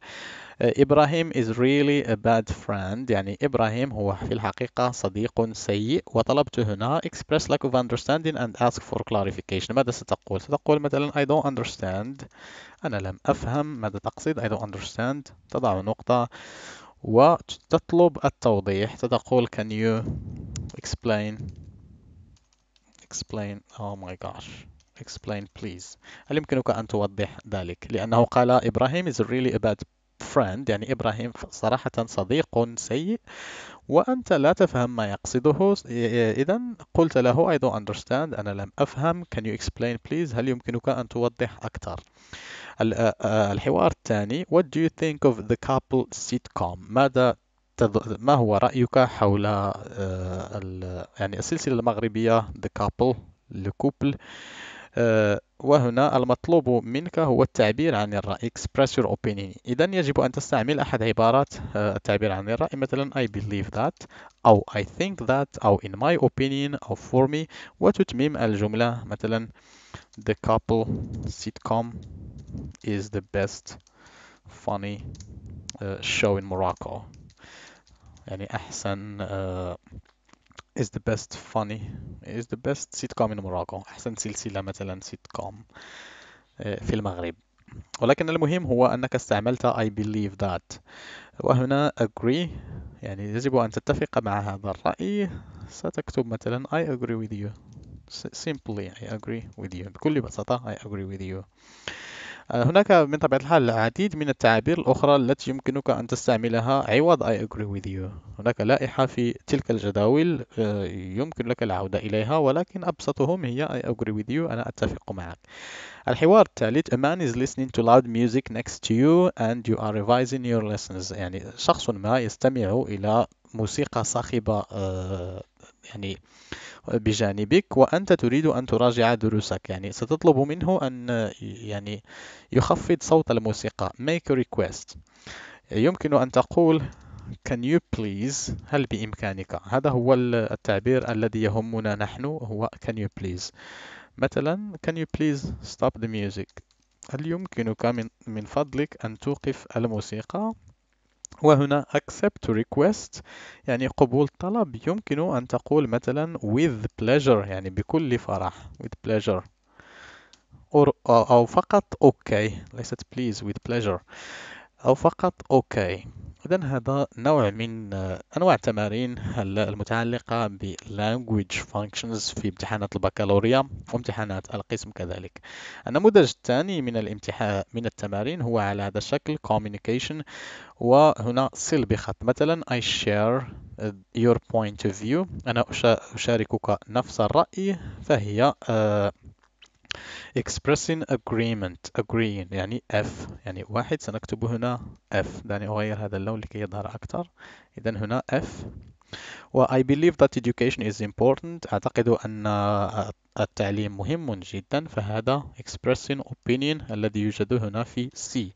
A: إبراهيم is really a bad friend يعني إبراهيم هو في الحقيقة صديق سيء وطلبت هنا express lack of understanding and ask for clarification ماذا ستقول؟ ستقول مثلا I don't understand أنا لم أفهم ماذا تقصد I don't understand تضع نقطة وتطلب التوضيح ستقول can you explain explain oh my gosh Explain please. هل يمكنك أن توضح ذلك؟ لأنه قال إبراهيم is really a bad friend يعني إبراهيم صراحة صديق سيء وأنت لا تفهم ما يقصده إذا قلت له I don't understand أنا لم أفهم can you explain please هل يمكنك أن توضح أكثر آه، آه، الحوار الثاني what do you think of the couple sitcom ماذا ما هو رأيك حول آه، يعني السلسلة المغربية The Couple لكوبل آه، وهنا المطلوب منك هو التعبير عن الرأي express your opinion إذا يجب أن تستعمل أحد عبارات آه، التعبير عن الرأي مثلا I believe that أو I think that أو in my opinion أو for me وتتميم الجملة مثلا The couple sitcom is the best funny آه، show in Morocco يعني أحسن is the best funny is the best sitcom in Morocco أحسن سلسلة مثلا sitcom في المغرب ولكن المهم هو أنك استعملت I believe that وهنا agree يعني يجب أن تتفق مع هذا الرأي ستكتب مثلا I agree with you simply I agree with you بكل بساطة I agree with you آه، هناك من طبيعة الحال العديد من التعابير الأخرى التي يمكنك أن تستعملها عوض I agree with you هناك لائحة في تلك الجداول آه، يمكن لك العودة إليها ولكن أبسطهم هي I agree with you أنا أتفق معك الحوار الثالث A man is listening to loud music next to you and you are revising your lessons يعني شخص ما يستمع إلى موسيقى صاخبة آه، يعني بجانبك وأنت تريد أن تراجع دروسك يعني ستطلب منه أن يعني يخفض صوت الموسيقى make a request يمكن أن تقول can you please هل بإمكانك هذا هو التعبير الذي يهمنا نحن هو can you please مثلا can you please stop the music هل يمكنك من, من فضلك أن توقف الموسيقى وهنا accept request يعني قبول طلب يمكن أن تقول مثلا with pleasure يعني بكل فرح with pleasure or, أو فقط okay ليست please with pleasure أو فقط okay إذا هذا نوع من آه، أنواع التمارين المتعلقة ب Language Functions في امتحانات البكالوريا وامتحانات القسم كذلك. النموذج الثاني من الامتحان من التمارين هو على هذا الشكل Communication وهنا سل بخط مثلا I share آه، your point of view أنا أشاركك نفس الرأي فهي آه، expressing agreement agreeing يعني F يعني واحد سنكتب هنا F دعني أغير هذا اللون لكي يظهر أكثر إذا هنا F و I believe that education is important أعتقد أن التعليم مهم جدا فهذا expressing opinion الذي يوجد هنا في C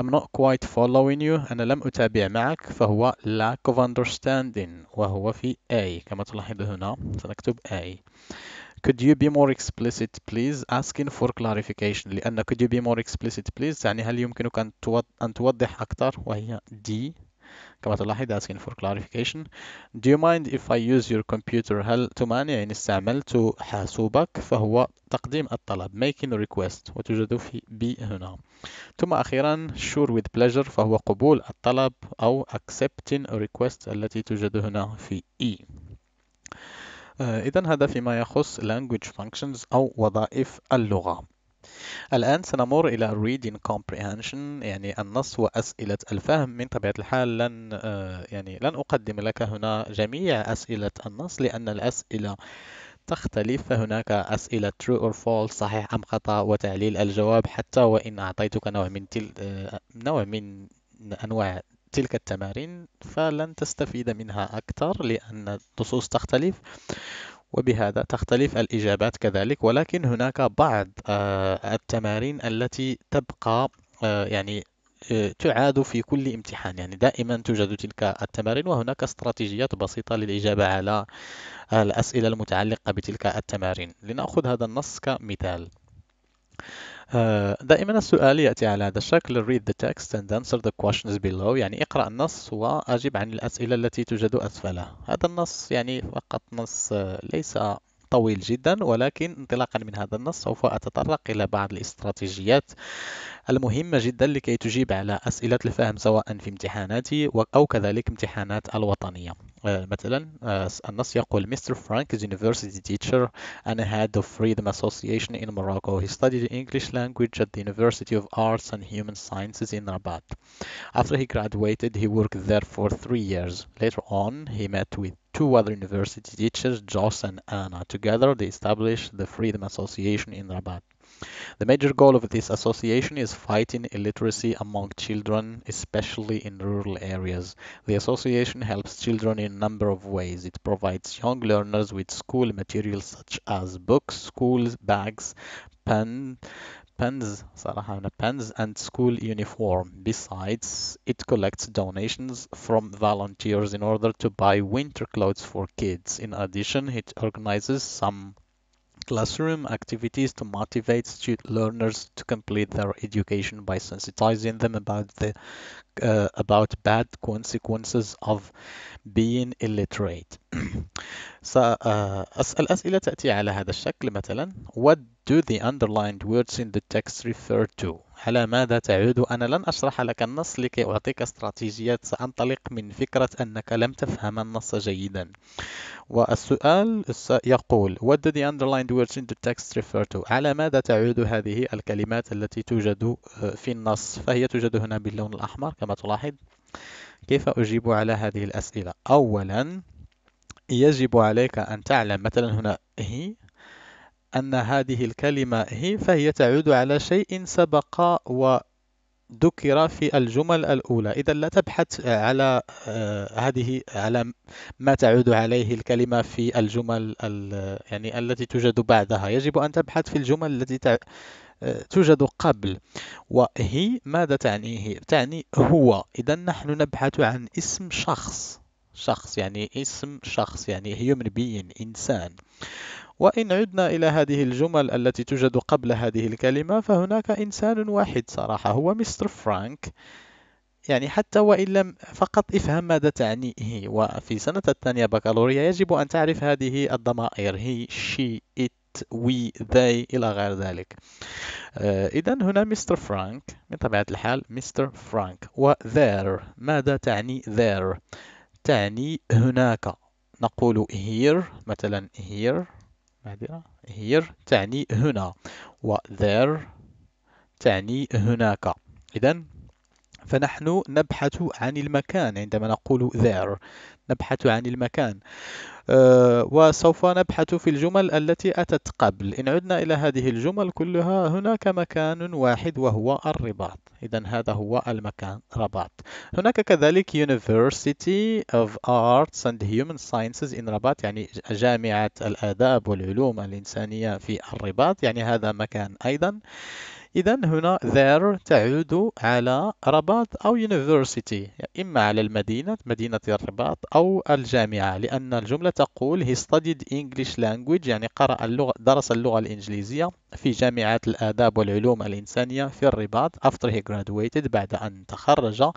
A: I'm not quite following you أنا لم أتابع معك فهو lack of understanding وهو في A كما تلاحظ هنا سنكتب A could you be more explicit please asking for clarification لأن could you be more explicit please يعني هل يمكنك أن, توض... أن توضح أكثر وهي D كما تلاحظ asking for clarification do you mind if I use your computer هل تمانع إن استعملت حاسوبك فهو تقديم الطلب making a request وتوجد في B هنا ثم أخيرا sure with pleasure فهو قبول الطلب أو accepting a request التي توجد هنا في E آه، إذا هذا فيما يخص language functions أو وظائف اللغة الآن سنمر إلى reading comprehension يعني النص وأسئلة الفهم من طبيعة الحال لن آه، يعني لن أقدم لك هنا جميع أسئلة النص لأن الأسئلة تختلف فهناك أسئلة true or false صحيح أم خطأ وتعليل الجواب حتى وإن أعطيتك نوع من تل... آه، نوع من أنواع تلك التمارين فلن تستفيد منها أكثر لأن النصوص تختلف وبهذا تختلف الإجابات كذلك ولكن هناك بعض آه، التمارين التي تبقى آه، يعني آه، تعاد في كل امتحان يعني دائما توجد تلك التمارين وهناك استراتيجيات بسيطة للإجابة على الأسئلة المتعلقة بتلك التمارين لنأخذ هذا النص كمثال آه، دائما السؤال يأتي على هذا الشكل read the text and answer the questions below يعني اقرأ النص وأجب عن الأسئلة التي توجد أسفله هذا النص يعني فقط نص آه، ليس طويل جدا ولكن انطلاقا من هذا النص سوف أتطرق إلى بعض الاستراتيجيات المهمة جدا لكي تجيب على أسئلة الفهم سواء في امتحاناتي أو كذلك امتحانات الوطنية مثلا النص يقول Mr. Frank is university teacher and head of Freedom Association in Morocco. He studied English language at the University of Arts and Human Sciences in Rabat. After he graduated, he worked there for three years. Later on, he met with two other university teachers, Joss and Anna. Together, they established the Freedom Association in Rabat. The major goal of this association is fighting illiteracy among children, especially in rural areas. The association helps children in a number of ways. It provides young learners with school materials such as books, school bags, pen, pens, pens and school uniform. Besides, it collects donations from volunteers in order to buy winter clothes for kids. In addition, it organizes some classroom activities to motivate student learners to complete their education by sensitizing them about the uh, about bad consequences of being illiterate. سأسأل تأتي على هذا الشكل مثلا What do the underlined words in the text refer to? على ماذا تعود أنا لن أشرح لك النص لكي أعطيك استراتيجيات سأنطلق من فكرة أنك لم تفهم النص جيدا والسؤال يقول What do the underlined words in the text refer to? على ماذا تعود هذه الكلمات التي توجد آه، في النص فهي توجد هنا باللون الأحمر كما تلاحظ كيف أجيب على هذه الأسئلة؟ أولا يجب عليك أن تعلم مثلا هنا هي أن هذه الكلمة هي فهي تعود على شيء سبق وذكر في الجمل الأولى إذا لا تبحث على آه، هذه على ما تعود عليه الكلمة في الجمل يعني التي توجد بعدها يجب أن تبحث في الجمل التي آه، توجد قبل وهي ماذا تعني هي تعني هو إذا نحن نبحث عن اسم شخص شخص يعني اسم شخص يعني human being إنسان وإن عدنا إلى هذه الجمل التي توجد قبل هذه الكلمة فهناك إنسان واحد صراحة هو مستر فرانك يعني حتى وإن لم فقط افهم ماذا تعنيه وفي سنة الثانية بكالوريا يجب أن تعرف هذه الضمائر هي شي إت وي ذي إلى غير ذلك آه، إذا هنا مستر فرانك من طبيعة الحال مستر فرانك وذير ماذا تعني ذير تعني هناك نقول here مثلا here here تعني هنا و there تعني هناك إذا فنحن نبحث عن المكان عندما نقول there نبحث عن المكان آه، وسوف نبحث في الجمل التي أتت قبل إن عدنا إلى هذه الجمل كلها هناك مكان واحد وهو الرباط إذا هذا هو المكان رباط هناك كذلك University of Arts and Human Sciences in رباط يعني جامعة الآداب والعلوم الإنسانية في الرباط يعني هذا مكان أيضا إذا هنا there تعود على رباط أو university إما على المدينة مدينة الرباط أو الجامعة لأن الجملة تقول he studied English language يعني قرأ اللغة درس اللغة الإنجليزية في جامعة الآداب والعلوم الإنسانية في الرباط after he graduated بعد أن تخرج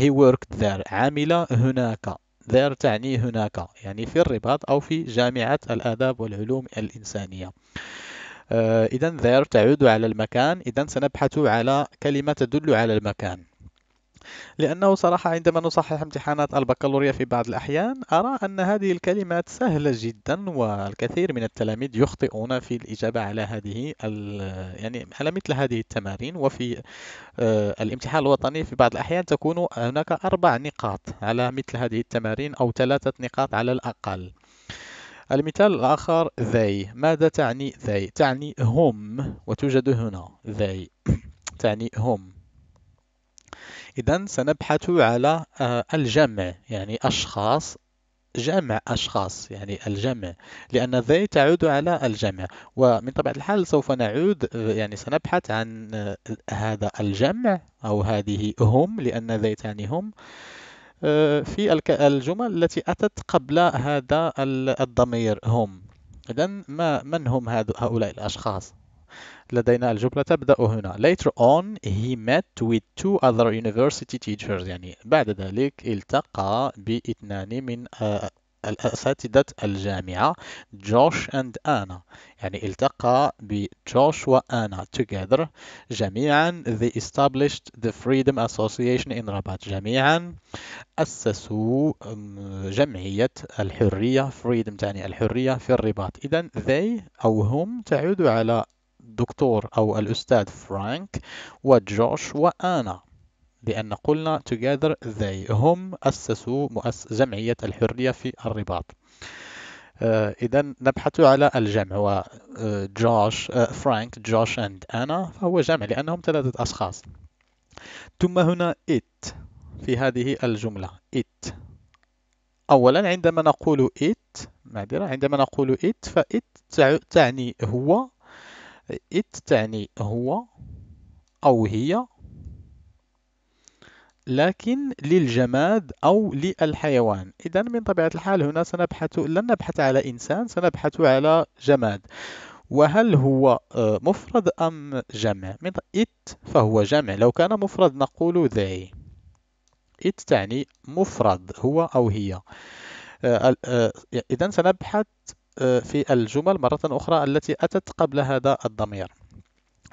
A: he worked there عمل هناك there تعني هناك يعني في الرباط أو في جامعة الآداب والعلوم الإنسانية آه، إذا there تعود على المكان إذا سنبحث على كلمة تدل على المكان لأنه صراحة عندما نصحح امتحانات البكالوريا في بعض الأحيان أرى أن هذه الكلمات سهلة جدا والكثير من التلاميذ يخطئون في الإجابة على هذه يعني على مثل هذه التمارين وفي آه، الامتحان الوطني في بعض الأحيان تكون هناك أربع نقاط على مثل هذه التمارين أو ثلاثة نقاط على الأقل المثال الآخر they ماذا تعني they تعني هم وتوجد هنا they تعني هم إذا سنبحث على آه، الجمع يعني أشخاص جمع أشخاص يعني الجمع لأن they تعود على الجمع ومن طبيعة الحال سوف نعود آه، يعني سنبحث عن آه، هذا الجمع أو هذه هم لأن they تعني هم آه، في الجمل التي أتت قبل هذا الضمير هم إذا ما من هم هؤلاء الأشخاص؟ لدينا الجملة تبدأ هنا Later on he met with two other university teachers يعني بعد ذلك التقى باثنان من آه، الأساتذة الجامعة جوش اند أنا يعني التقى بجوش وأنا together جميعا they established the Freedom Association in Rabat جميعا أسسوا جمعية الحرية Freedom تعني الحرية في الرباط إذا they أو هم تعود على الدكتور أو الأستاذ فرانك وجوش وأنا لأن قلنا together they هم أسسوا مؤس جمعية الحرية في الرباط آه، إذا نبحث على الجمع آه، جوش آه، فرانك جوش أند أنا فهو جمع لأنهم ثلاثة أشخاص ثم هنا it في هذه الجملة it أولا عندما نقول it معذرة عندما نقول it فit تعني هو it تعني هو أو هي لكن للجماد أو للحيوان إذا من طبيعة الحال هنا سنبحث لن نبحث على إنسان سنبحث على جماد وهل هو آه، مفرد أم جمع من it فهو جمع لو كان مفرد نقول they it تعني مفرد هو أو هي آه، آه، إذا سنبحث في الجمل مرة أخرى التي أتت قبل هذا الضمير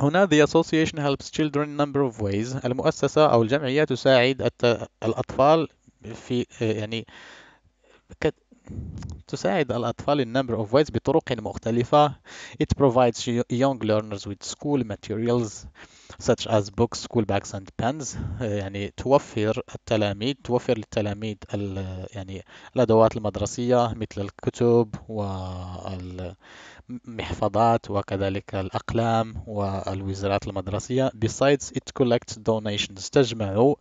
A: هنا the association helps children in number of ways المؤسسة أو الجمعية تساعد الأطفال في يعني تساعد الأطفال number of ways بطرق مختلفة. It provides young learners with school materials such as books, school bags and pens. آه، يعني توفر التلاميذ توفر للتلاميذ يعني الأدوات المدرسية مثل الكتب والمحفظات وكذلك الأقلام والوزارات المدرسية. Besides, it collects donations. تجمع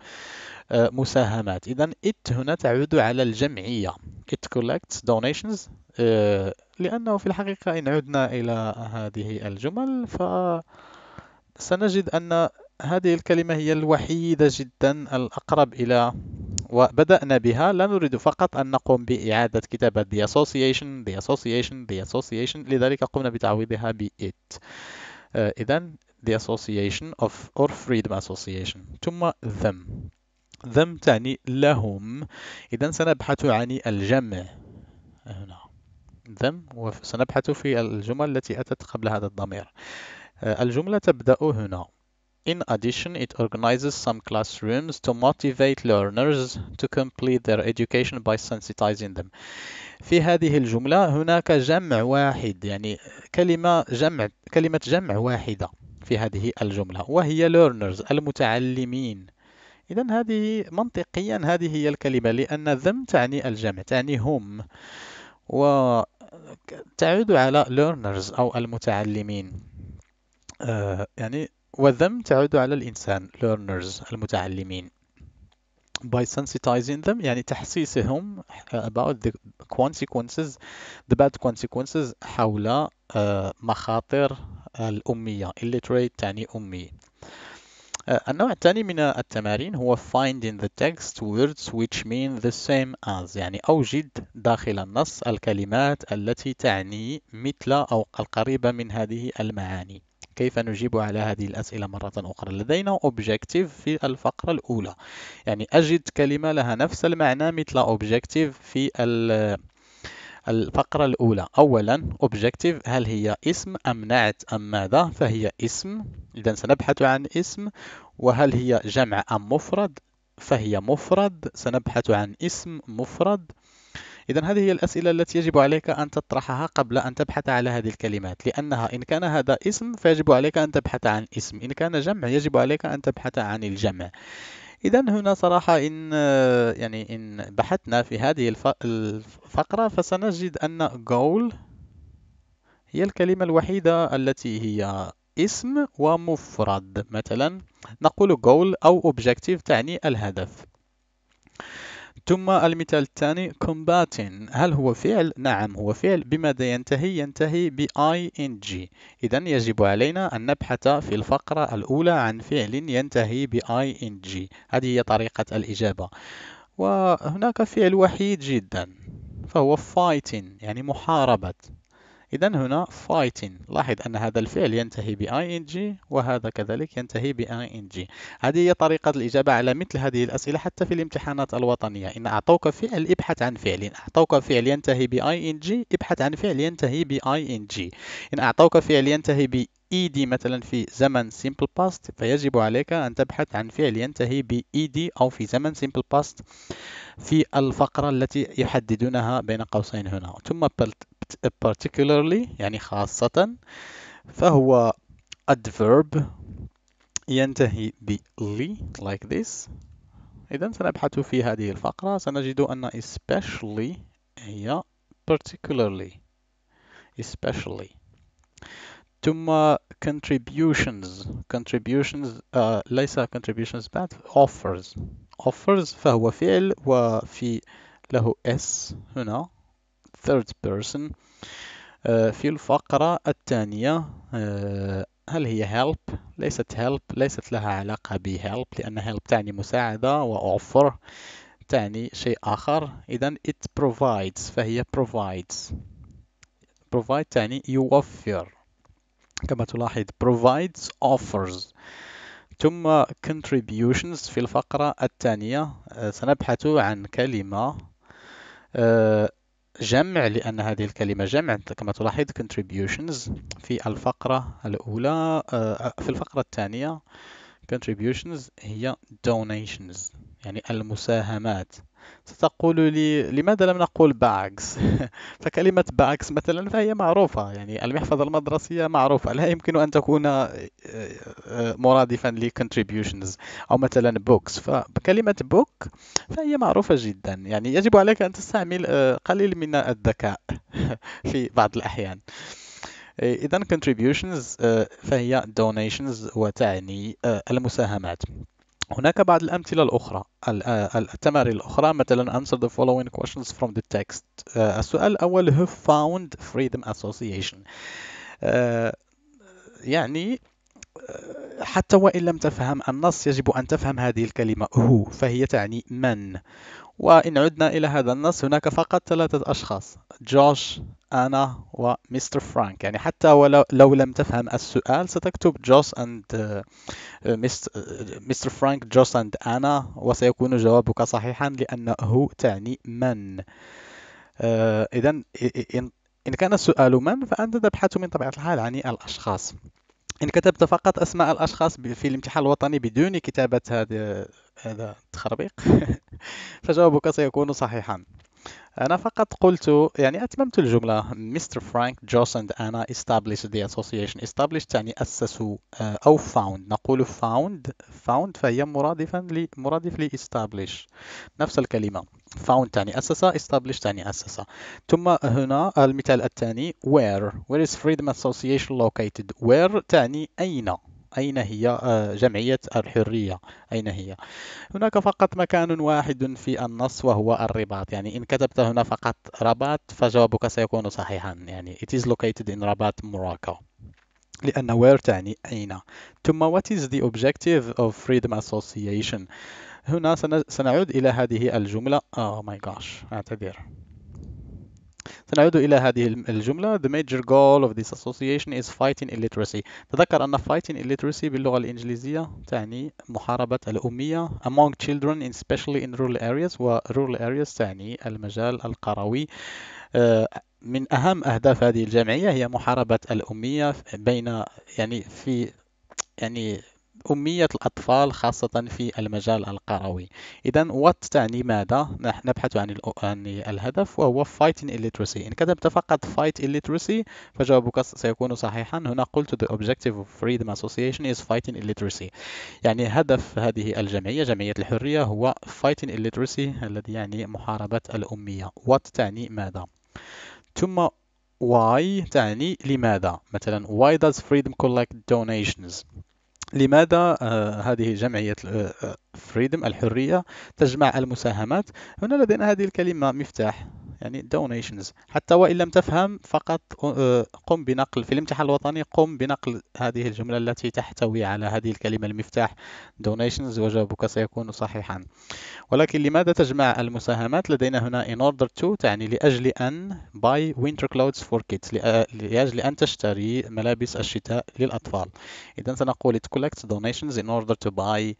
A: آه، مساهمات إذا إت هنا تعود على الجمعية It collects donations آه، لأنه في الحقيقة إن عدنا إلى هذه الجمل ف سنجد أن هذه الكلمة هي الوحيدة جدا الأقرب إلى وبدأنا بها لا نريد فقط أن نقوم بإعادة كتابة the association, the association, the association لذلك قمنا بتعويضها ب it آه، إذا the association of or freedom association ثم them them تعني لهم إذا سنبحث عن الجمع هنا them وسنبحث في الجمل التي أتت قبل هذا الضمير آه، الجملة تبدأ هنا In addition, it organizes some classrooms to motivate learners to complete their education by sensitizing them. في هذه الجملة هناك جمع واحد يعني كلمة جمع كلمة جمع واحدة في هذه الجملة وهي learners المتعلمين إذا هذه منطقيا هذه هي الكلمة لأن ذم تعني الجمع تعني هم وتعود على learners أو المتعلمين آه، يعني وذم تعود على الإنسان learners المتعلمين by sensitizing them يعني تحسيسهم about the consequences the bad consequences حول آه، مخاطر الأمية illiterate تعني أمي آه، النوع الثاني من التمارين هو finding the text words which mean the same as يعني أوجد داخل النص الكلمات التي تعني مثل أو القريبة من هذه المعاني كيف نجيب على هذه الأسئلة مرة أخرى لدينا objective في الفقرة الأولى يعني أجد كلمة لها نفس المعنى مثل objective في الفقرة الأولى أولا objective هل هي اسم أم نعت أم ماذا فهي اسم إذا سنبحث عن اسم وهل هي جمع أم مفرد فهي مفرد سنبحث عن اسم مفرد إذا هذه هي الأسئلة التي يجب عليك أن تطرحها قبل أن تبحث على هذه الكلمات لأنها إن كان هذا اسم فيجب عليك أن تبحث عن اسم إن كان جمع يجب عليك أن تبحث عن الجمع إذا هنا صراحة إن يعني إن بحثنا في هذه الفقرة فسنجد أن goal هي الكلمة الوحيدة التي هي اسم ومفرد مثلا نقول goal أو objective تعني الهدف ثم المثال الثاني combating هل هو فعل؟ نعم هو فعل بماذا ينتهي؟ ينتهي ب ing إذا يجب علينا أن نبحث في الفقرة الأولى عن فعل ينتهي ب ing هذه هي طريقة الإجابة وهناك فعل وحيد جدا فهو fighting يعني محاربة إذا هنا fighting لاحظ أن هذا الفعل ينتهي ب ing وهذا كذلك ينتهي ب ing هذه هي طريقة الإجابة على مثل هذه الأسئلة حتى في الامتحانات الوطنية إن أعطوك فعل ابحث عن فعل إن أعطوك فعل ينتهي ب ing ابحث عن فعل ينتهي ب ing إن أعطوك فعل ينتهي ب ED مثلا في زمن simple past فيجب عليك أن تبحث عن فعل ينتهي ب ED أو في زمن simple past في الفقرة التي يحددونها بين قوسين هنا ثم particularly يعني خاصة فهو adverb ينتهي ب لي like this إذا سنبحث في هذه الفقرة سنجد أن especially هي particularly especially ثم contributions contributions uh, ليس contributions بعد offers offers فهو فعل وفي له s هنا third person آه في الفقرة الثانية آه هل هي help ليست help ليست لها علاقة ب help لأن help تعني مساعدة و offer تعني شيء آخر إذا it provides فهي provides provide تعني يوفر كما تلاحظ provides offers ثم contributions في الفقرة الثانية آه، سنبحث عن كلمة آه، جمع لأن هذه الكلمة جمع كما تلاحظ contributions في الفقرة الأولى آه، في الفقرة الثانية contributions هي donations يعني المساهمات ستقول لي لماذا لم نقول باكس فكلمة باكس مثلا فهي معروفة يعني المحفظة المدرسية معروفة لا يمكن أن تكون آه، آه، مرادفا ل أو مثلا بوكس فكلمة بوك فهي معروفة جدا يعني يجب عليك أن تستعمل آه، قليل من الذكاء في بعض الأحيان إيه، إذا contributions فهي donations وتعني المساهمات هناك بعض الأمثلة الأخرى التمارين آه، الأخرى مثلا answer the following questions from the text آه، السؤال الأول who found freedom association آه، يعني حتى وإن لم تفهم النص يجب أن تفهم هذه الكلمة هو فهي تعني من وإن عدنا إلى هذا النص هناك فقط ثلاثة أشخاص جوش أنا ومستر فرانك يعني حتى ولو لو لم تفهم السؤال ستكتب جوس أند آه، آه، مستر فرانك جوس أند أنا وسيكون جوابك صحيحا لأنه تعني من آه، إذا إن كان السؤال من فأنت تبحث من طبيعة الحال عن الأشخاص إن كتبت فقط أسماء الأشخاص في الامتحان الوطني بدون كتابة هذا هذا التخربيق فجوابك سيكون صحيحا أنا فقط قلت يعني أتممت الجملة مستر فرانك جوس and أنا established the association established تعني أسسوا أو found نقول found found فهي مرادفا لي مرادف لي establish نفس الكلمة found تعني أسس established تعني أسس ثم هنا المثال الثاني where where is freedom association located where تعني أين أين هي آه، جمعية الحرية أين هي هناك فقط مكان واحد في النص وهو الرباط يعني إن كتبت هنا فقط رباط فجوابك سيكون صحيحا يعني it is located in رباط موراكو. لأن where تعني أين ثم what is the objective of freedom association هنا سنعود إلى هذه الجملة oh my gosh أعتذر سنعود إلى هذه الجملة The major goal of this association is fighting illiteracy تذكر أن fighting illiteracy باللغة الإنجليزية تعني محاربة الأمية among children in especially in rural areas و rural areas تعني المجال القروي آه، من أهم أهداف هذه الجمعية هي محاربة الأمية بين يعني في يعني أمية الأطفال خاصة في المجال القروي إذا وات تعني ماذا؟ نحن نبحث عن, عن الهدف وهو fight illiteracy إن كتبت فقط fight illiteracy فجوابك سيكون صحيحا هنا قلت the objective of freedom association is fighting illiteracy يعني هدف هذه الجمعية جمعية الحرية هو fighting illiteracy الذي يعني محاربة الأمية وات تعني ماذا؟ ثم why تعني لماذا مثلا why does freedom collect donations لماذا آه، هذه جمعية فريدم آه، آه، الحرية تجمع المساهمات هنا لدينا هذه الكلمة مفتاح يعني donations حتى وإن لم تفهم فقط آه، قم بنقل في الامتحان الوطني قم بنقل هذه الجملة التي تحتوي على هذه الكلمة المفتاح donations وجوابك سيكون صحيحا ولكن لماذا تجمع المساهمات لدينا هنا in order to تعني لأجل أن buy winter clothes for kids لأجل أن تشتري ملابس الشتاء للأطفال إذا سنقول it collects donations in order to buy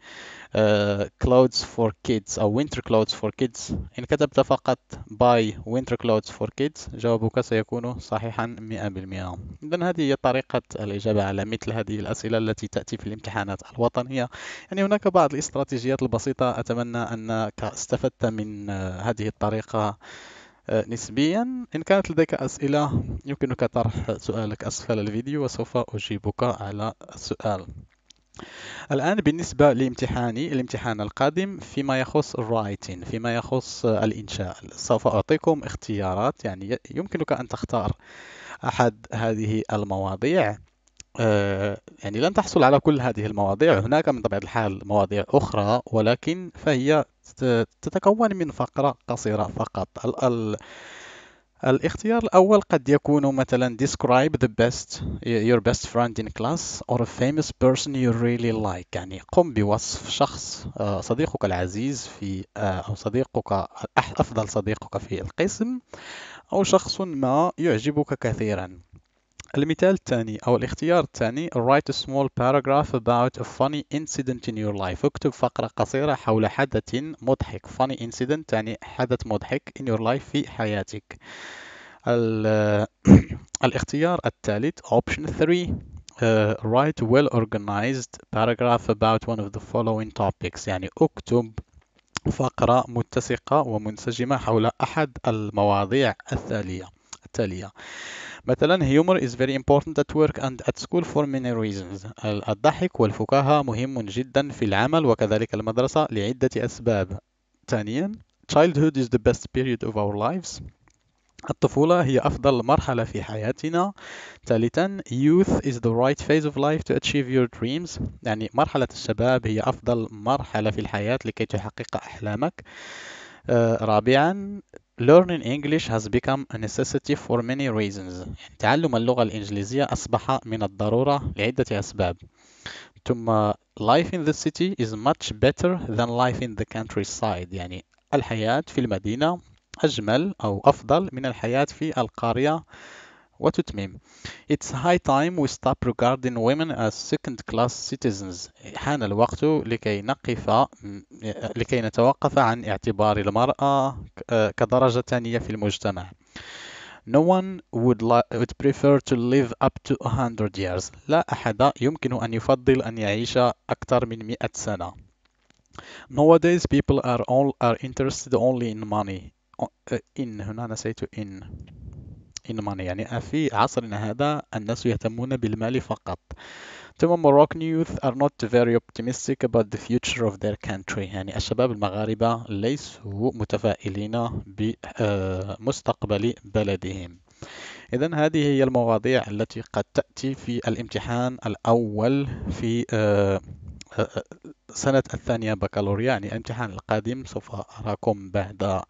A: uh, clothes for kids أو winter clothes for kids إن كتبت فقط buy Winter Clouds for Kids جوابك سيكون صحيحا 100% إذا هذه هي طريقة الإجابة على مثل هذه الأسئلة التي تأتي في الامتحانات الوطنية يعني هناك بعض الاستراتيجيات البسيطة أتمنى أنك استفدت من هذه الطريقة نسبيا إن كانت لديك أسئلة يمكنك طرح سؤالك أسفل الفيديو وسوف أجيبك على السؤال الآن بالنسبة لامتحاني الامتحان القادم فيما يخص الرايتين فيما يخص الإنشاء سوف أعطيكم اختيارات يعني يمكنك أن تختار أحد هذه المواضيع آه، يعني لن تحصل على كل هذه المواضيع هناك من طبيعة الحال مواضيع أخرى ولكن فهي تتكون من فقرة قصيرة فقط الاختيار الأول قد يكون مثلا describe the best your best friend in class or a famous person you really like يعني قم بوصف شخص آه، صديقك العزيز في آه، أو صديقك أفضل صديقك في القسم أو شخص ما يعجبك كثيرا المثال الثاني أو الاختيار الثاني write a small paragraph about a funny incident in your life اكتب فقرة قصيرة حول حدث مضحك funny incident يعني حدث مضحك in your life في حياتك الاختيار الثالث option 3 Uh, write well organized paragraph about one of the following topics يعني اكتب فقرة متسقة ومنسجمة حول أحد المواضيع التالية التالية مثلا humor is very important at work and at school for many reasons الضحك والفكاهة مهم جدا في العمل وكذلك المدرسة لعدة أسباب ثانيا childhood is the best period of our lives الطفولة هي أفضل مرحلة في حياتنا. ثالثا youth is the right phase of life to achieve your dreams يعني مرحلة الشباب هي أفضل مرحلة في الحياة لكي تحقق أحلامك. آه، رابعا Learning English has become a necessity for many reasons. تعلم اللغة الإنجليزية أصبح من الضرورة لعدة أسباب. ثم life in the city is much better than life in the countryside. يعني الحياة في المدينة أجمل أو أفضل من الحياة في القرية وتتميم It's high time we stop regarding women as second class citizens حان الوقت لكي نقف لكي نتوقف عن اعتبار المرأة كدرجة ثانية في المجتمع No one would, like, would prefer to live up to 100 years لا أحد يمكن أن يفضل أن يعيش أكثر من 100 سنة Nowadays people are all are interested only in money in هنا نسيت in money يعني في عصرنا هذا الناس يهتمون بالمال فقط ثم Moroccan youth are not very optimistic about the future of their country يعني الشباب المغاربة ليسوا متفائلين بمستقبل آه، بلدهم إذا هذه هي المواضيع التي قد تأتي في الامتحان الأول في آه، آه، سنة الثانية بكالوريا يعني الامتحان القادم سوف أراكم بعد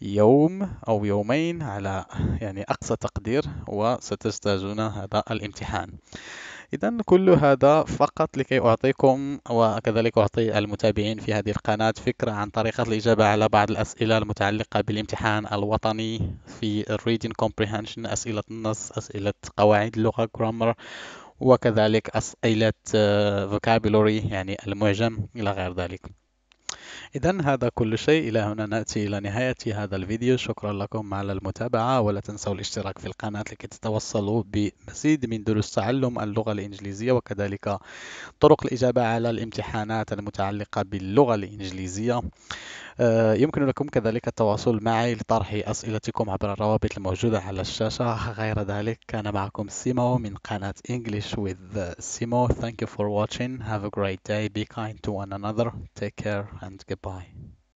A: يوم أو يومين على يعني أقصى تقدير وستجتازون هذا الامتحان إذا كل هذا فقط لكي أعطيكم وكذلك أعطي المتابعين في هذه القناة فكرة عن طريقة الإجابة على بعض الأسئلة المتعلقة بالامتحان الوطني في Reading Comprehension أسئلة النص أسئلة قواعد اللغة Grammar وكذلك أسئلة آه، Vocabulary يعني المعجم إلى غير ذلك إذا هذا كل شيء إلى هنا نأتي إلى نهاية هذا الفيديو شكرا لكم على المتابعة ولا تنسوا الاشتراك في القناة لكي تتوصلوا بمزيد من دروس تعلم اللغة الإنجليزية وكذلك طرق الإجابة على الامتحانات المتعلقة باللغة الإنجليزية يمكن لكم كذلك التواصل معي لطرح أسئلتكم عبر الروابط الموجودة على الشاشة غير ذلك كان معكم سيمو من قناة English with Simo Thank you for watching Have a great day Be kind to one another Take care and goodbye